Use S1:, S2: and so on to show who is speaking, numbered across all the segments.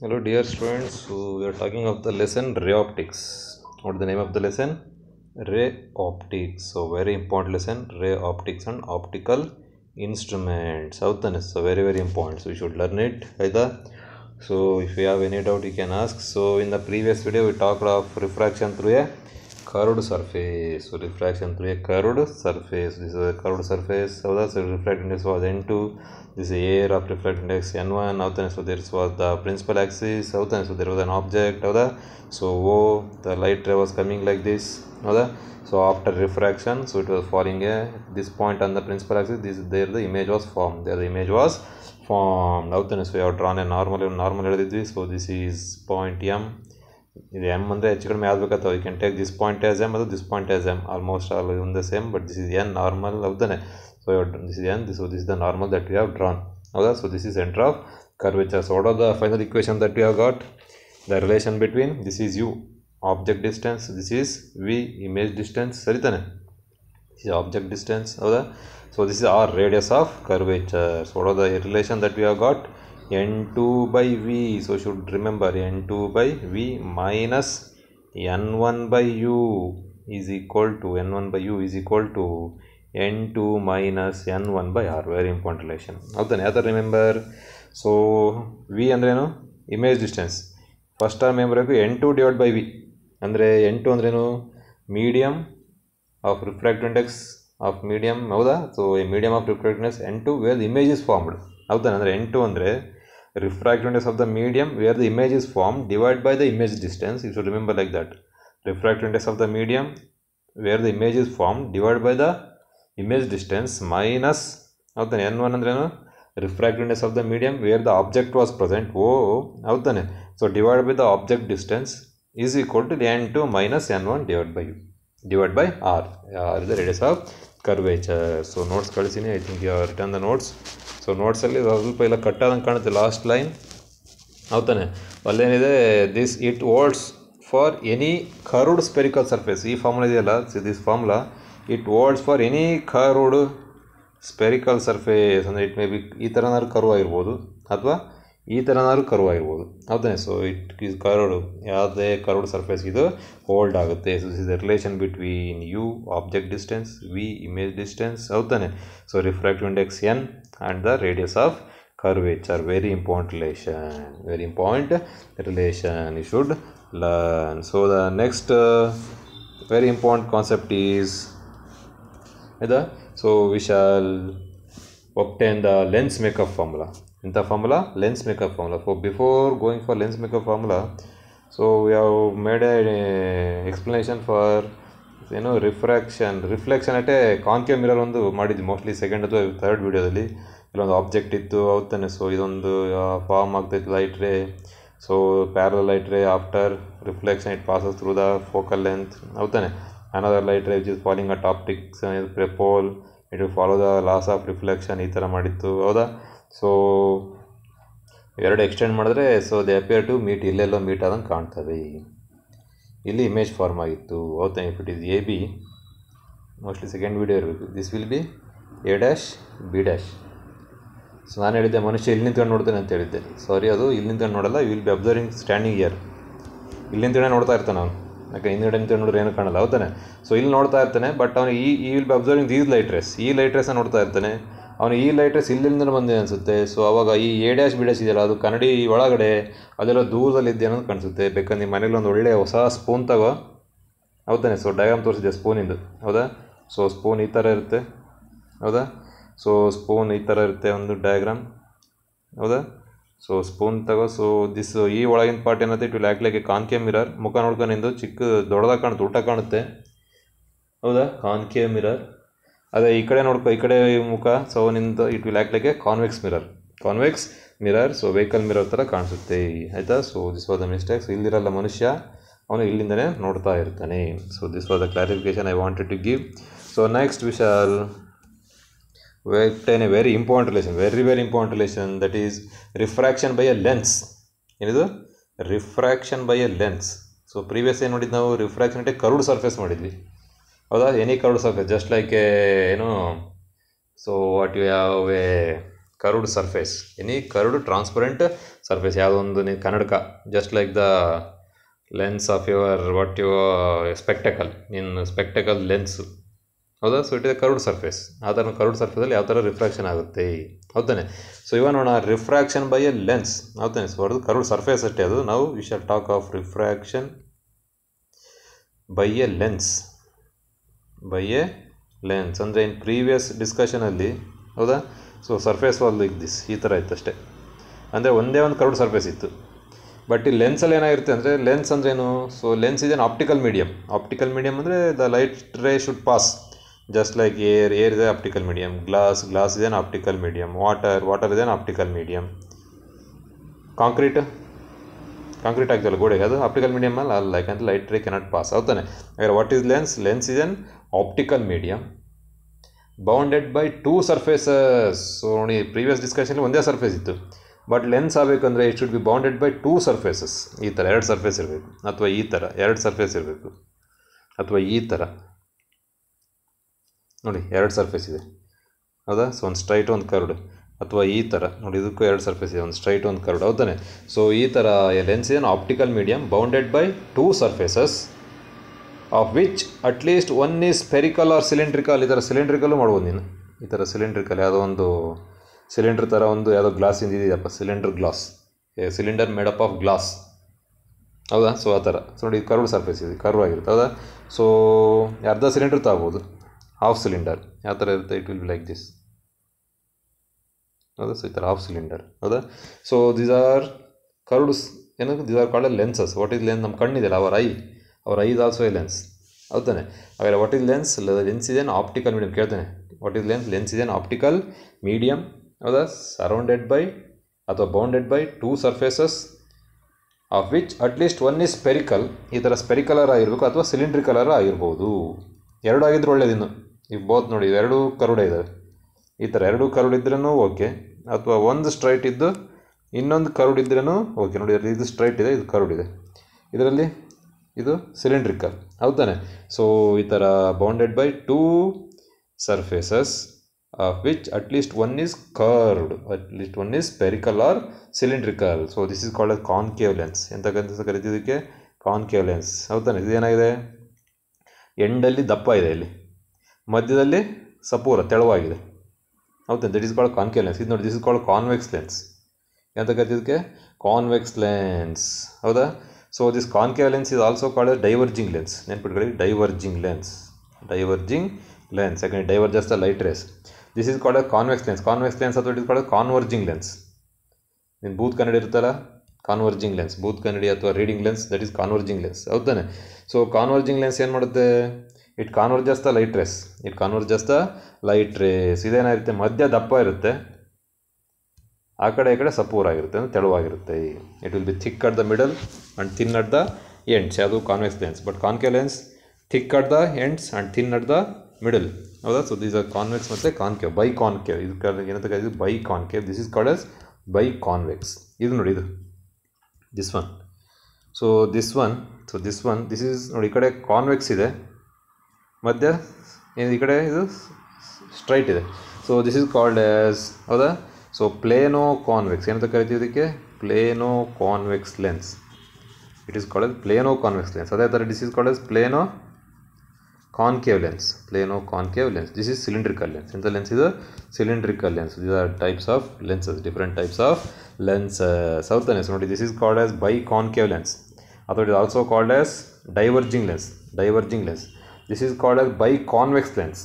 S1: hello dear students so we are talking of the lesson ray optics what the name of the lesson ray optics so very important lesson ray optics and optical instruments so very very important so you should learn it either so if you have any doubt you can ask so in the previous video we talked of refraction through a curved surface so refraction through a curved surface this is a curved surface so that's the refract index was n2 this air. of refract index n1 now then so this was the principal axis so then so there was an object of the so oh, the light ray was coming like this so after refraction so it was falling a this point on the principal axis this there the image was formed there the image was formed now then so we have drawn a normal normal so this is point m ಇದು M ಅಂದರೆ ಹೆಚ್ಚು ಕಡಿಮೆ ಯಾವ್ದು ಬೇಕಾಗ್ತವೆ you can take this point as M ಅದು this point as M almost all in the same but this is an normal ಹೌದಾನೆ so this is an this this is the normal that you have drawn ಹೌದಾ so this is center of curvature. So what are the final equation that we have got? The relation between this is u object distance, this is v image distance. Saritane. This is object distance. So this is our radius of curvature. So what are the relation that we have got? N two by V so should remember N two by V minus N one by U is equal to N one by U is equal to N two minus N one by R very important relation ಹೌದಾನೆ ಯಾವ ಥರ remember so V ಅಂದ್ರೇನು image distance first R ಏನು N two divide by V ಅಂದರೆ N two ಅಂದ್ರೇನು medium of refract index of medium ಹೌದಾ so medium of refract index N two where image is formed ಹೌದಾ ಅಂದರೆ N two ಅಂದರೆ Refractive index of the medium where the image is formed divided by the image distance you should remember like that Refractive index of the medium where the image is formed divided by the image distance minus of the n1 and n1 uh, refractiveness of the medium where the object was present oh out then so divided by the object distance is equal to the n2 minus n1 divided by u divided by r r is the radius of curvature so notes i think you have written the notes so ನೋಟ್ಸಲ್ಲಿ ಸ್ವಲ್ಪ ಇಲ್ಲ ಕಟ್ಟಾದಂಗೆ ಕಾಣುತ್ತೆ last line ತಾನೆ ಅಲ್ಲೇನಿದೆ this it holds for any curved spherical surface ಈ formula ಇದೆಯಲ್ಲ this formula it holds for any curved spherical surface ಅಂದರೆ ಇಟ್ ಮೇ ಬಿ ಈ ಥರನಾದ್ರು ಕರು ಆಗಿರ್ಬೋದು ಅಥವಾ ಈ ಥರನಾದ್ರೂ ಕರ್ವ್ ಆಗಿರ್ಬೋದು ಹೌದೇ ಸೊ ಇಟ್ ಈಸ್ ಕರೋಡು ಯಾವುದೇ ಕರೋಡ್ ಸರ್ಫೇಸ್ ಇದು ಹೋಲ್ಡ್ ಆಗುತ್ತೆ so is the relation between U object distance V image distance ಹೌದಾನೆ so refractive index N and the radius of ಕರ್ which are very important relation very important relation should learn so the next very important concept is ಇದು so we shall obtain the lens makeup formula ಇಂಥ formula lens makeup formula for before going for lens makeup formula so we have made a explanation for ಏನು refraction reflection ಅಟೇ concave mirror ಒಂದು ಮಾಡಿದ್ವಿ mostly second ಅಥವಾ third ವಿಡಿಯೋದಲ್ಲಿ ಇಲ್ಲೊಂದು object ಇತ್ತು ಹೌದು ತಾನೆ ಸೊ ಇದೊಂದು ಫಾರ್ಮ್ ಆಗ್ತೈತೆ light ray so parallel light ray after reflection it passes through the focal length ಅವ್ತಾನೆ ತಾನೆ another light ray which is falling ಅ ಟಾಪ್ಟಿಕ್ಸ್ ಪ್ರೆಪೋಲ್ it follow the laws of reflection ಈ ಥರ ಮಾಡಿತ್ತು ಹೌದಾ ಸೊ ಎರಡು ಎಕ್ಸ್ಟೆಂಡ್ ಮಾಡಿದ್ರೆ so they appear to meet ಇಲ್ಲೆಲ್ಲೋ ಮೀಟ್ ಆದಂಗೆ ಕಾಣ್ತವೆ ಇಲ್ಲಿ ಇಮೇಜ್ ಫಾರ್ಮ್ ಆಗಿತ್ತು ಹೌದಾ if it is A B mostly second video ಇರಬೇಕು this will be A dash be dash so ನಾನು ಹೇಳಿದ್ದೆ ಮನುಷ್ಯ ಇಲ್ಲಿ ನಿಂತ್ಕೊಂಡು ನೋಡ್ತೇನೆ ಅಂತ ಹೇಳಿದ್ದೆ ಸಾರಿ ಅದು ಇಲ್ಲಿ ನಿಂತ್ಕೊಂಡು ನೋಡಲ್ಲ will be observing standing here ಇಲ್ಲಿ ನೋಡ್ತಾ ಇರ್ತಾನೆ ಅವನು ಯಾಕೆ ಹಿಂದಿನ ನಿಂತ್ಕೊಂಡು ನೋಡಿದ್ರೆ ಏನು ಕಾಣಲ್ಲ ಹೌದಾನೆ ಸೊ ಇಲ್ಲಿ ನೋಡ್ತಾ ಇರ್ತಾನೆ ಬಟ್ ಅವನು ಈ ಈ will be observing these light ಈ ಲೈಟ್ ನೋಡ್ತಾ ಇರ್ತಾನೆ ಅವನು ಈ ಲೈಟ್ರೆಸ್ ಇಲ್ಲಿಂದ ಬಂದಿದೆ ಅನಿಸುತ್ತೆ ಸೊ ಅವಾಗ ಈ ಎ ಡ್ಯಾಶ್ ಬಿ ಡ್ಯಾಶ್ ಇದೆಯಲ್ಲ ಅದು ಕನ್ನಡಿ ಒಳಗಡೆ ಅದೆಲ್ಲ ಇದೆ ಅನ್ನೋದು ಕಾಣಿಸುತ್ತೆ ಬೇಕಾದ್ರೆ ನಿಮ್ಮ ಮನೇಲಿ ಒಂದು ಒಳ್ಳೆಯ ಹೊಸ ಸ್ಪೂನ್ ತಗೋ ಹೌದಾನೆ ಸೊ ಡಯಾಮ್ ತೋರಿಸಿದೆ ಸ್ಪೂನಿಂದು ಹೌದಾ ಸೊ ಸ್ಪೂನ್ ಈ ಥರ ಇರುತ್ತೆ ಹೌದಾ ಸೊ ಸ್ಪೂನ್ ಈ ಥರ ಇರುತ್ತೆ ಒಂದು ಡಯಾಗ್ರಾಮ್ ಹೌದಾ ಸೊ ಸ್ಪೂನ್ ತಗೋ ಸೊ ದಿಸ್ ಈ ಒಳಗಿನ ಪಾರ್ಟ್ ಏನತ್ತೆ it will act like a concave mirror ಮುಖ ನೋಡ್ಕೊಂಡಿಂದು ಚಿಕ್ಕ ದೊಡ್ಡದಾಗ ಕಾಣುತ್ತೆ ಊಟ ಕಾಣುತ್ತೆ ಹೌದಾ ಕಾನ್ಕೆ ಮಿರರ್ ಅದೇ ಈ ಕಡೆ ನೋಡ್ಕೊ ಈ ಕಡೆ ಮುಖ ಸೊ ನಿಂದು it will act like a convex mirror convex mirror so vehicle mirror ಥರ ಕಾಣಿಸುತ್ತೆ ಆಯಿತಾ so this was the mistakes ಇಲ್ಲಿರಲ್ಲ ಮನುಷ್ಯ ಅವನು ಇಲ್ಲಿಂದನೇ ನೋಡ್ತಾ ಇರ್ತಾನೆ so this was the clarification I wanted to give so next we shall ಏನ್ a very important relation very very important relation that is refraction by a lens ಏನಿದು refraction by a lens so previous ಏನು ನೋಡಿದ್ದು ನಾವು refraction ಅಂಟೆ ಕರುಡ್ surface ಮಾಡಿದ್ವಿ ಹೌದಾ any curved surface just like a ಏನು so what you have a curved surface any curved transparent surface ಯಾವುದೊಂದು ನೀವು ಕನ್ನಡಕ just like the lens of your what your spectacle ನಿನ್ನ ಸ್ಪೆಕ್ಟಕಲ್ ಲೆನ್ಸು ಹೌದಾ ಸೊ ಇಟ್ ಇದೆ curved surface ಆ ಥರ ಕರುಡ್ ಸರ್ಫೇಸಲ್ಲಿ ಯಾವ ಥರ ರಿಫ್ರಾಕ್ಷನ್ ಆಗುತ್ತೆ ಹೌದಾನೆ ಸೊ ಇವಾಗ ನೋಡೋಣ ರಿಫ್ರಾಕ್ಷನ್ ಬೈ ಎ ಲೆನ್ಸ್ ಹೌದಾನೆ ಸೊ ಅದು ಕರ್ವ್ಡ್ ಸರ್ಫೇಸ್ ಅಷ್ಟೇ ಅದು ನಾವು we shall talk of refraction by a lens by a lens ಅಂದರೆ ಏನು ಪ್ರೀವಿಯಸ್ ಡಿಸ್ಕಷನಲ್ಲಿ ಹೌದಾ so surface wall like this ಈ ಥರ ಇತ್ತು ಅಷ್ಟೇ ಅಂದರೆ ಒಂದೇ ಒಂದು ಕರಡು ಸರ್ಫೇಸ್ ಇತ್ತು ಬಟ್ ಈ ಲೆನ್ಸಲ್ಲಿ ಏನಾಗಿರುತ್ತೆ ಅಂದರೆ ಲೆನ್ಸ್ ಏನು ಸೊ ಲೆನ್ಸ್ ಇದೇನು ಆಪ್ಟಿಕಲ್ ಮೀಡಿಯಮ್ ಆಪ್ಟಿಕಲ್ ಮೀಡಿಯಮ್ ಅಂದರೆ the light ray should pass just like air air ಇದೆ ಆಪ್ಟಿಕಲ್ ಮೀಡಿಯಮ್ ಗ್ಲಾಸ್ ಗ್ಲಾಸ್ ಇದೇನು ಆಪ್ಟಿಕಲ್ ಮೀಡಿಯಮ್ ವಾಟರ್ ವಾಟರ್ ಇದೇನು ಆಪ್ಟಿಕಲ್ ಮೀಡಿಯಮ್ ಕಾಂಕ್ರೀಟ್ ಕಾಂಕ್ರೀಟ್ ಆಗ್ತಲ್ಲ ಗೋಡೆಗೆ ಅದು ಆಪ್ಟಿಕಲ್ ಮೀಡಿಯಮ್ ಅಲ್ಲ ಅಲ್ಲ ಯಾಕಂದರೆ ಲೈಟ್ ರೇ ಕೆನಾಟ್ ಪಾಸ್ ಹೌದಾನೆ ಹಾಗಾದ್ರೆ what is lens lens is an optical medium bounded by two surfaces so ನೋಡಿ ಪ್ರೀವಿಯಸ್ ಡಿಸ್ಕಷನಲ್ಲಿ ಒಂದೇ ಸರ್ಫೇಸ್ ಇತ್ತು ಬಟ್ ಲೆನ್ಸ್ ಆಗಬೇಕಂದ್ರೆ it should be bounded by two surfaces ಈ ಥರ ಎರಡು ಸರ್ಫೇಸ್ ಇರಬೇಕು ಅಥವಾ ಈ ಥರ ಎರಡು ಸರ್ಫೇಸ್ ಇರಬೇಕು ಅಥವಾ ಈ ಥರ ನೋಡಿ ಎರಡು ಸರ್ಫೇಸ್ ಇದೆ ಹೌದಾ ಸೊ ಒಂದು ಸ್ಟ್ರೈಟ್ ಒಂದು ಕರ್ಡ್ ಅಥವಾ ಈ ಥರ ನೋಡಿ ಇದಕ್ಕೂ ಎರಡು ಸರ್ಫೇಸ್ ಇದೆ ಒಂದು ಸ್ಟ್ರೈಟ್ ಒಂದು ಕರ್ಡ್ ಹೌದಾನೆ ಸೊ ಈ ಥರ ಲೆನ್ಸ್ ಏನು optical medium bounded by two surfaces of which least one is spherical or cylindrical ಈ ಥರ ಸಿಲಿಂಡ್ರಿಕಲ್ಲೂ ಮಾಡ್ಬೋದು ನೀನು ಈ ಥರ ಸಿಲಿಂಡ್ರಿಕಲ್ ಯಾವುದೋ ಒಂದು ಸಿಲಿಂಡ್ರ್ ಥರ ಒಂದು ಯಾವುದೋ ಗ್ಲಾಸಿಂದ ಇದೆಯಪ್ಪ cylinder glass cylinder made up of glass ಹೌದಾ ಸೊ ಆ ಥರ ಸೊ ನೋಡಿ ಕರ್ವ್ ಸರ್ಫೇಸ್ ಇದೆ ಕರ್ವ್ ಆಗಿರುತ್ತೆ ಹೌದಾ ಸೊ ಅರ್ಧ ಸಿಲಿಂಡರ್ ತಗೋಬೋದು ಹಾಫ್ ಸಿಲಿಂಡರ್ ಯಾವ ಥರ ಇರುತ್ತೆ it will be like this ಹೌದಾ ಸೊ ಈ ಥರ ಹಾಫ್ ಸಿಲಿಂಡರ್ ಹೌದಾ ಸೊ ದೀಸ್ ಆರ್ ಕರ್ಡ್ಸ್ ಏನಂದ್ರೆ these are called lenses what is lens ನಮ್ಮ ಕಣ್ಣಿದೆಯಲ್ಲ our eye our eye is also a lens ಹೌದಾನೆ ಹಾಗಾದ್ರೆ ವಾಟ್ ಇಸ್ ಲೆನ್ಸ್ ಲೆನ್ಸ್ ಇದೇನು ಆಪ್ಟಿಕಲ್ ಮೀಡಿಯಮ್ ಕೇಳ್ತಾನೆ ವಾಟ್ ಇಸ್ ಲೆನ್ಸ್ ಲೆನ್ಸ್ ಇದೇನ್ optical medium ಹೌದಾ surrounded by ಅಥವಾ bounded by two surfaces of which at least one is spherical ಈ ಥರ ಸ್ಪೆರಿಕಲರ್ ಆಗಿರ್ಬೇಕು ಅಥವಾ ಸಿಲಿಂಡ್ರಿಕಲರ್ ಆಗಿರ್ಬೋದು ಎರಡು ಆಗಿದ್ರೆ ಒಳ್ಳೇದಿನ್ನು ಈಗ ಬೋತ್ ನೋಡಿ ಎರಡೂ ಕರುಡೆ ಇದ್ದಾವೆ ಈ ಥರ ಎರಡು ಕರ್ವ್ ಇದ್ರೂ ಓಕೆ ಅಥವಾ ಒಂದು ಸ್ಟ್ರೈಟ್ ಇದ್ದು ಇನ್ನೊಂದು ಕರ್ವ್ ಇದ್ರೂ ಓಕೆ ನೋಡಿ ಇದು ಸ್ಟ್ರೈಟ್ ಇದೆ ಇದು ಕರ್ವ್ ಇದೆ ಇದರಲ್ಲಿ ಇದು ಸಿಲಿಂಡ್ರಿಕಲ್ ಹೌದಾನೆ ಸೊ ಈ ಥರ bounded by two surfaces of which at least one is curved at least one is spherical or cylindrical so this is called a concave lens ಎಂತಕ್ಕಂಥ ಕರಿತಿದ್ದಕ್ಕೆ ಕಾನ್ಕೇವ್ ಲೆನ್ಸ್ ಹೌದಾನೆ ಇದೇನಾಗಿದೆ ಎಂಡಲ್ಲಿ ದಪ್ಪ ಇದೆ ಇಲ್ಲಿ ಮಧ್ಯದಲ್ಲಿ ಸಪೂರ ತೆಳುವಾಗಿದೆ ಹೌದಾ that is called concave lens ಇದು ನೋಡಿ this is called convex lens ಎಂತ ಕರೀತಿದ್ದಕ್ಕೆ ಕಾನ್ವೆಕ್ಸ್ ಲೆನ್ಸ್ ಹೌದಾ so this concave lens is also called diverging lens ನೆನ್ಪಿಟ್ಕೊಳ್ಳಿ ಡೈವರ್ಜಿಂಗ್ ಲೆನ್ಸ್ ಡೈವರ್ಜಿಂಗ್ ಲೆನ್ಸ್ ಯಾಕಂದರೆ diverges the light rays this is called convex lens convex lens ಅಥವಾ it is called converging lens ನೀನು ಬೂತ್ ಕನ್ನಡಿ ಇರುತ್ತಲ್ಲ converging lens ಬೂತ್ ಕನ್ನಡಿ ಅಥವಾ reading lens that is converging lens ಹೌದಾನೆ ಸೊ ಕಾನ್ವರ್ಜಿಂಗ್ ಲೆನ್ಸ್ ಏನು ಮಾಡುತ್ತೆ it converges the light rays it converges the light rays ಇದೇನಾಗಿರುತ್ತೆ ಮಧ್ಯ ದಪ್ಪ ಇರುತ್ತೆ ಆ ಕಡೆ ಈ ಕಡೆ ಸಪೂರ್ ಆಗಿರುತ್ತೆ ಅಂದರೆ ತೆಳುವಾಗಿರುತ್ತೆ it will be thick at the middle and thin at the ends ಯಾವುದು convex lens but concave lens thick at the ends and thin at the middle ಹೌದಾ ಸೊ ದೀಸ್ ಆರ್ ಕಾನ್ವೆಕ್ಸ್ ಮತ್ತು ಕಾನ್ಕೇವ್ ಬೈ ಕಾನ್ಕೇವ್ ಇದು ಏನಂತ bi concave this is called as bi convex ಇದು ನೋಡಿ ಇದು this one so this one so this one this is ನೋಡಿ ಈ ಕಡೆ ಕಾನ್ವೆಕ್ಸ್ ಇದೆ ಮಧ್ಯ ಈ ಕಡೆ ಇದು ಸ್ಟ್ರೈಟ್ ಇದೆ so this is called as ಹೌದಾ ಸೊ ಪ್ಲೇನೋ ಕಾನ್ವೆಕ್ಸ್ ಏನಂತ ಕರಿತೀವಿ ಇದಕ್ಕೆ plano convex lens it is called plano convex lens ಅದೇ ಥರ this is called as plano concave lens plano concave lens this is cylindrical lens ಇಂಥ lens ಇದು cylindrical lens these are types of lenses different types of lens ಸೌತ್ lens ನೋಡಿ this is called as bi concave lens ಅಥವಾ it also called as diverging lens diverging lens this called is bi bi lens lens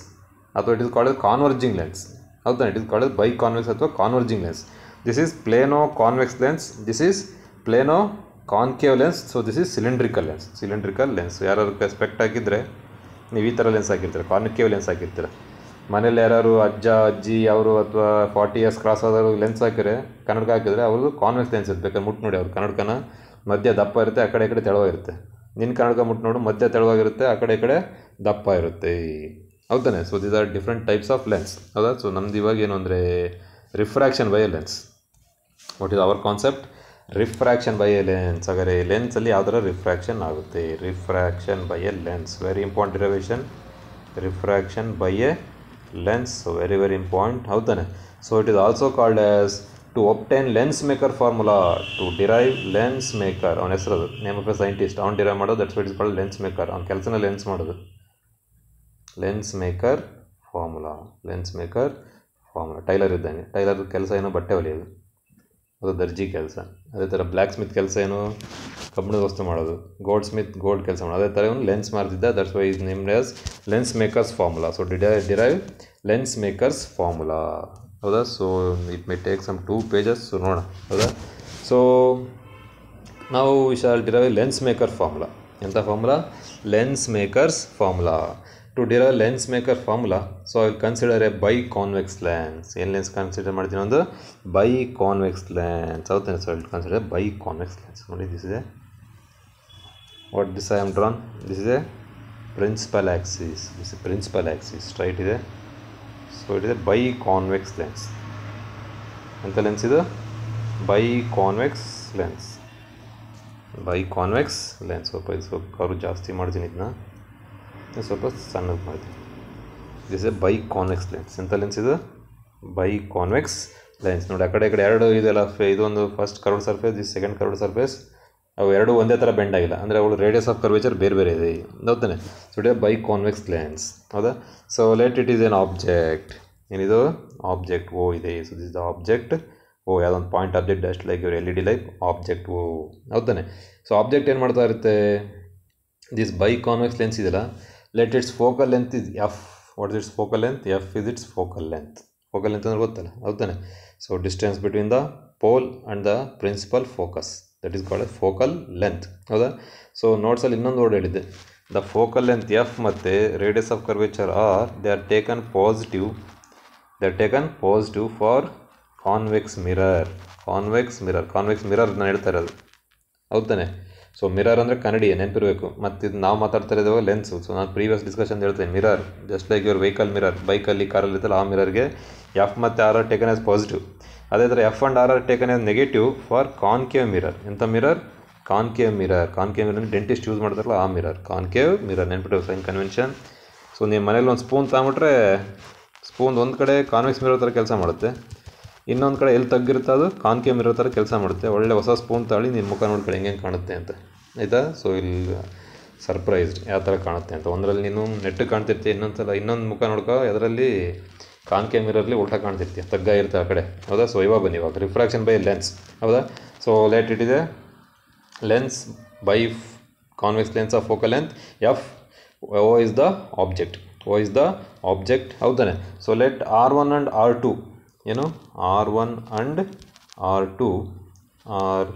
S1: it is called call converging lens ಹೌದಾ it is called called bi convex ಅಥವಾ converging lens this is plano convex lens this is plano concave lens so this is cylindrical lens cylindrical lens ಯಾರು spec ಹಾಕಿದರೆ ನೀವು ಈ ಥರ lens ಹಾಕಿರ್ತೀರ concave lens ಹಾಕಿರ್ತೀರ ಮನೇಲಿ ಯಾರು ಅಜ್ಜ ಅಜ್ಜಿ ಅವರು ಅಥವಾ ಫಾರ್ಟಿ ಇಯರ್ಸ್ ಕ್ರಾಸ್ ಆದವರು ಲೆನ್ಸ್ ಹಾಕಿದ್ರೆ ಕನ್ನಡಕ ಹಾಕಿದರೆ ಅವ್ರದ್ದು ಕಾನ್ವೆಕ್ಸ್ ಲೆನ್ಸ್ ಇರಬೇಕಾದ್ರೆ ಮುಟ್ಟು ನೋಡಿ ಅವರು ಕನ್ನಡಕನ ಮಧ್ಯ ದಪ್ಪ ಇರುತ್ತೆ ಆ ಕಡೆ ಈ ಕಡೆ ತೆಳುವ ಇರುತ್ತೆ ನಿನ್ನ ಕನ್ನಡಕ ಮುಟ್ಟು ನೋಡು ಮಧ್ಯ ತೆಳುವಾಗಿರುತ್ತೆ ಆ ಕಡೆ ಈ ಕಡೆ ದಪ್ಪ ಇರುತ್ತೆ ಹೌದಾನೆ so these are different types of lens ಹೌದಾ ಸೊ ನಮ್ದು ಇವಾಗ ಏನು ಅಂದರೆ refraction by a lens what is our concept refraction by a lens ಹಾಗಾದರೆ ಲೆನ್ಸಲ್ಲಿ ಯಾವ ಥರ ರಿಫ್ರಾಕ್ಷನ್ ಆಗುತ್ತೆ refraction by a lens very important derivation refraction by a lens very very important ಹೌದಾನೆ so it is also called as to obtain lens maker formula to derive lens maker ಅವನ ಹೆಸರು ಅದು name of a scientist ಅವ್ನು derive ಮಾಡೋದು that's is called lens maker ಅವ್ನ ಕೆಲಸನ lens ಮಾಡೋದು lens maker formula lens maker formula tailor ಇದ್ದಾನೆ tailor ಕೆಲಸ ಏನೋ ಬಟ್ಟೆ ಹೊಲಿಯೋದು ಅದು ದರ್ಜಿ ಕೆಲಸ ಅದೇ ಥರ ಬ್ಲ್ಯಾಕ್ ಸ್ಮಿತ್ ಕೆಲಸ ಏನು ಕಬ್ಬಿಣದ ವಸ್ತು ಮಾಡೋದು ಗೋಲ್ಡ್ ಸ್ಮಿತ್ ಗೋಲ್ಡ್ ಕೆಲಸ ಮಾಡೋದು ಅದೇ ಥರ ಇವನು ಲೆನ್ಸ್ ಮಾರ್ತಿದ್ದ that's why is name as lens makers formula so derive lens makers formula ಹೌದಾ so it may take some two pages so ನೋಡೋಣ ಹೌದಾ ಸೊ ನಾವು we shall derive lens maker formula ಎಂಥ formula lens makers formula to derive lens maker formula so I consider a by convex lens ಏನು lens consider ಮಾಡ್ತೀನಿ ಒಂದು by convex lens ಹೌದು so consider by convex lens ನೋಡಿ this ಇದೆ what this I am drawn this ಇದೆ principal axis this principal axis straight ಇದೆ so it is a convex lens ಎಂಥ lens ಇದು by convex lens by convex lens ಸ್ವಲ್ಪ ಇದು ಸ್ವಲ್ಪ ಕರು ಜಾಸ್ತಿ ಮಾಡ್ತೀನಿ ಇದನ್ನ ಸ್ವಲ್ಪ ಸಣ್ಣದು ಮಾಡ್ತೀನಿ is a by convex lens ಎಂಥ ಲೆನ್ಸ್ ಇದು ಬೈ ಕಾನ್ವೆಕ್ಸ್ ಲೆನ್ಸ್ ನೋಡಿ ಆ ಕಡೆ ಈ ಕಡೆ ಎರಡು ಇದೆಲ್ಲ ಇದೊಂದು ಫಸ್ಟ್ ಕರ್ವ್ಡ್ ಸರ್ಫೇಸ್ ಈ ಸೆಕೆಂಡ್ ಕರ್ವ್ಡ್ ಸರ್ಫೇಸ್ ಅವು ಎರಡು ಒಂದೇ ಥರ ಬೆಂಡ್ ಆಗಿಲ್ಲ ಅಂದರೆ ಅವಳು ರೇಡಿಯಸ್ ಆಫ್ ಕರ್ವೇಚರ್ ಬೇರೆ ಬೇರೆ ಇದೆ ಹೌದಾನೆ ಇಟ್ ಬೈ ಕಾನ್ವೆಕ್ಸ್ ಲೆನ್ಸ್ ಹೌದಾ so let it is an object ಏನಿದು ಆಬ್ಜೆಕ್ಟ್ ಓ ಇದೆ so this the object O ಯಾವುದೊಂದು ಪಾಯಿಂಟ್ ಆಬ್ಜೆಕ್ಟ್ ಅಷ್ಟು ಲೈಕ್ ಇವ್ರ L E D light object O ಹೌದಾನೆ ಸೊ ಆಬ್ಜೆಕ್ಟ್ ಏನು ಮಾಡ್ತಾ ಇರುತ್ತೆ ದಿಸ್ ಬೈ ಕಾನ್ವೆಕ್ಸ್ ಲೆನ್ಸ್ ಇದೆಯಲ್ಲ let its focal length is F what is its focal length F is its focal length focal length ಅಂದ್ರೆ ಗೊತ್ತಲ್ಲ ಹೌದಾನೆ so distance between the pole and the principal focus that is called focal length ಹೌದಾ so ನೋಟ್ಸಲ್ಲಿ ಇನ್ನೊಂದು word ಹೇಳಿದ್ದೆ the focal length F ಮತ್ತು radius of curvature R they are taken positive they are taken positive for convex mirror convex mirror convex mirror ನಾನು ಹೇಳ್ತಾ ಇರೋದು ಹೌದು ತಾನೆ ಸೊ ಮಿರರ್ ಅಂದರೆ ಕನ್ನಡಿ ನೆನಪಿರಬೇಕು ಮತ್ತು ಇದು ನಾವು ಮಾತಾಡ್ತಾ ಇದ್ದಾವೆ ಲೆನ್ಸು ಸೊ ನಾನು ಪ್ರೀವಿಯಸ್ ಡಿಸ್ಕಷನ್ ಹೇಳ್ತೇನೆ mirror just like your vehicle mirror ಬೈಕಲ್ಲಿ ಕಾರಲ್ಲಿ ಇರ್ತಲ್ಲ ಆ ಮಿರರ್ಗೆ ಎಫ್ ಮತ್ತು R are taken as positive ಅದೇ ಥರ F and R are taken as negative for concave mirror ಎಂಥ mirror concave mirror concave mirror dentist use ಮಾಡ್ತಾರಲ್ಲ ಆ ಮಿರರ್ ಕಾನ್ಕೇವ್ ಮಿರರ್ ನೆನ್ಪಿಟ್ಟು ಸೈನ್ ಕನ್ವೆನ್ಷನ್ ಸೊ ನಿಮ್ಮ ಮನೇಲಿ ಒಂದು ಸ್ಪೂನ್ ತಗೊಂಬಿಟ್ರೆ ಸ್ಪೂನ್ ಒಂದು ಕಡೆ ಕಾನ್ವೆಕ್ಸ್ ಮಿರರ್ ಥರ ಕೆಲಸ ಮಾಡುತ್ತೆ ಇನ್ನೊಂದು ಕಡೆ ಎಲ್ಲಿ ತಗ್ಗಿರುತ್ತೆ ಅದು ಕಾನ್ಕೇವ್ ಮಿರರ್ ಥರ ಕೆಲಸ ಮಾಡುತ್ತೆ ಒಳ್ಳೆ ಹೊಸ ಸ್ಪೂನ್ ತಾಳಿ ನಿಮ್ಮ ಮುಖ ನೋಡ್ಕೊಳ್ಳಿ ಹೆಂಗೆ ಕಾಣುತ್ತೆ ಅಂತ ಆಯಿತಾ ಸೊ ಇಲ್ಲಿ ಸರ್ಪ್ರೈಸ್ಡ್ ಯಾವ ಥರ ಕಾಣುತ್ತೆ ಅಂತ ಒಂದರಲ್ಲಿ ನೀನು ನೆಟ್ಟು ಕಾಣ್ತಿರ್ತೀಯ ಇನ್ನೊಂದು ಸಲ ಇನ್ನೊಂದು ಮುಖ ನೋಡ್ಕೋ ಅದರಲ್ಲಿ ಕಾನ್ ಮಿರರ್ಲಿ ಉಲ್ಟ ಕಾಣ್ತಿರ್ತೀಯ ತಗ್ಗ ಇರುತ್ತೆ ಆ ಕಡೆ ಹೌದಾ ಸೊ ಇವಾಗ ಬನ್ನಿ ಇವಾಗ ರಿಫ್ರಾಕ್ಷನ್ ಬೈ ಲೆನ್ಸ್ ಹೌದಾ ಸೊ ಲೇಟ್ ಇಟ್ಟಿದೆ lens by convex lens of focal length F O is the object O is the object ಹೌದಾನೆ so let R one and R two ಏನು R one and R two are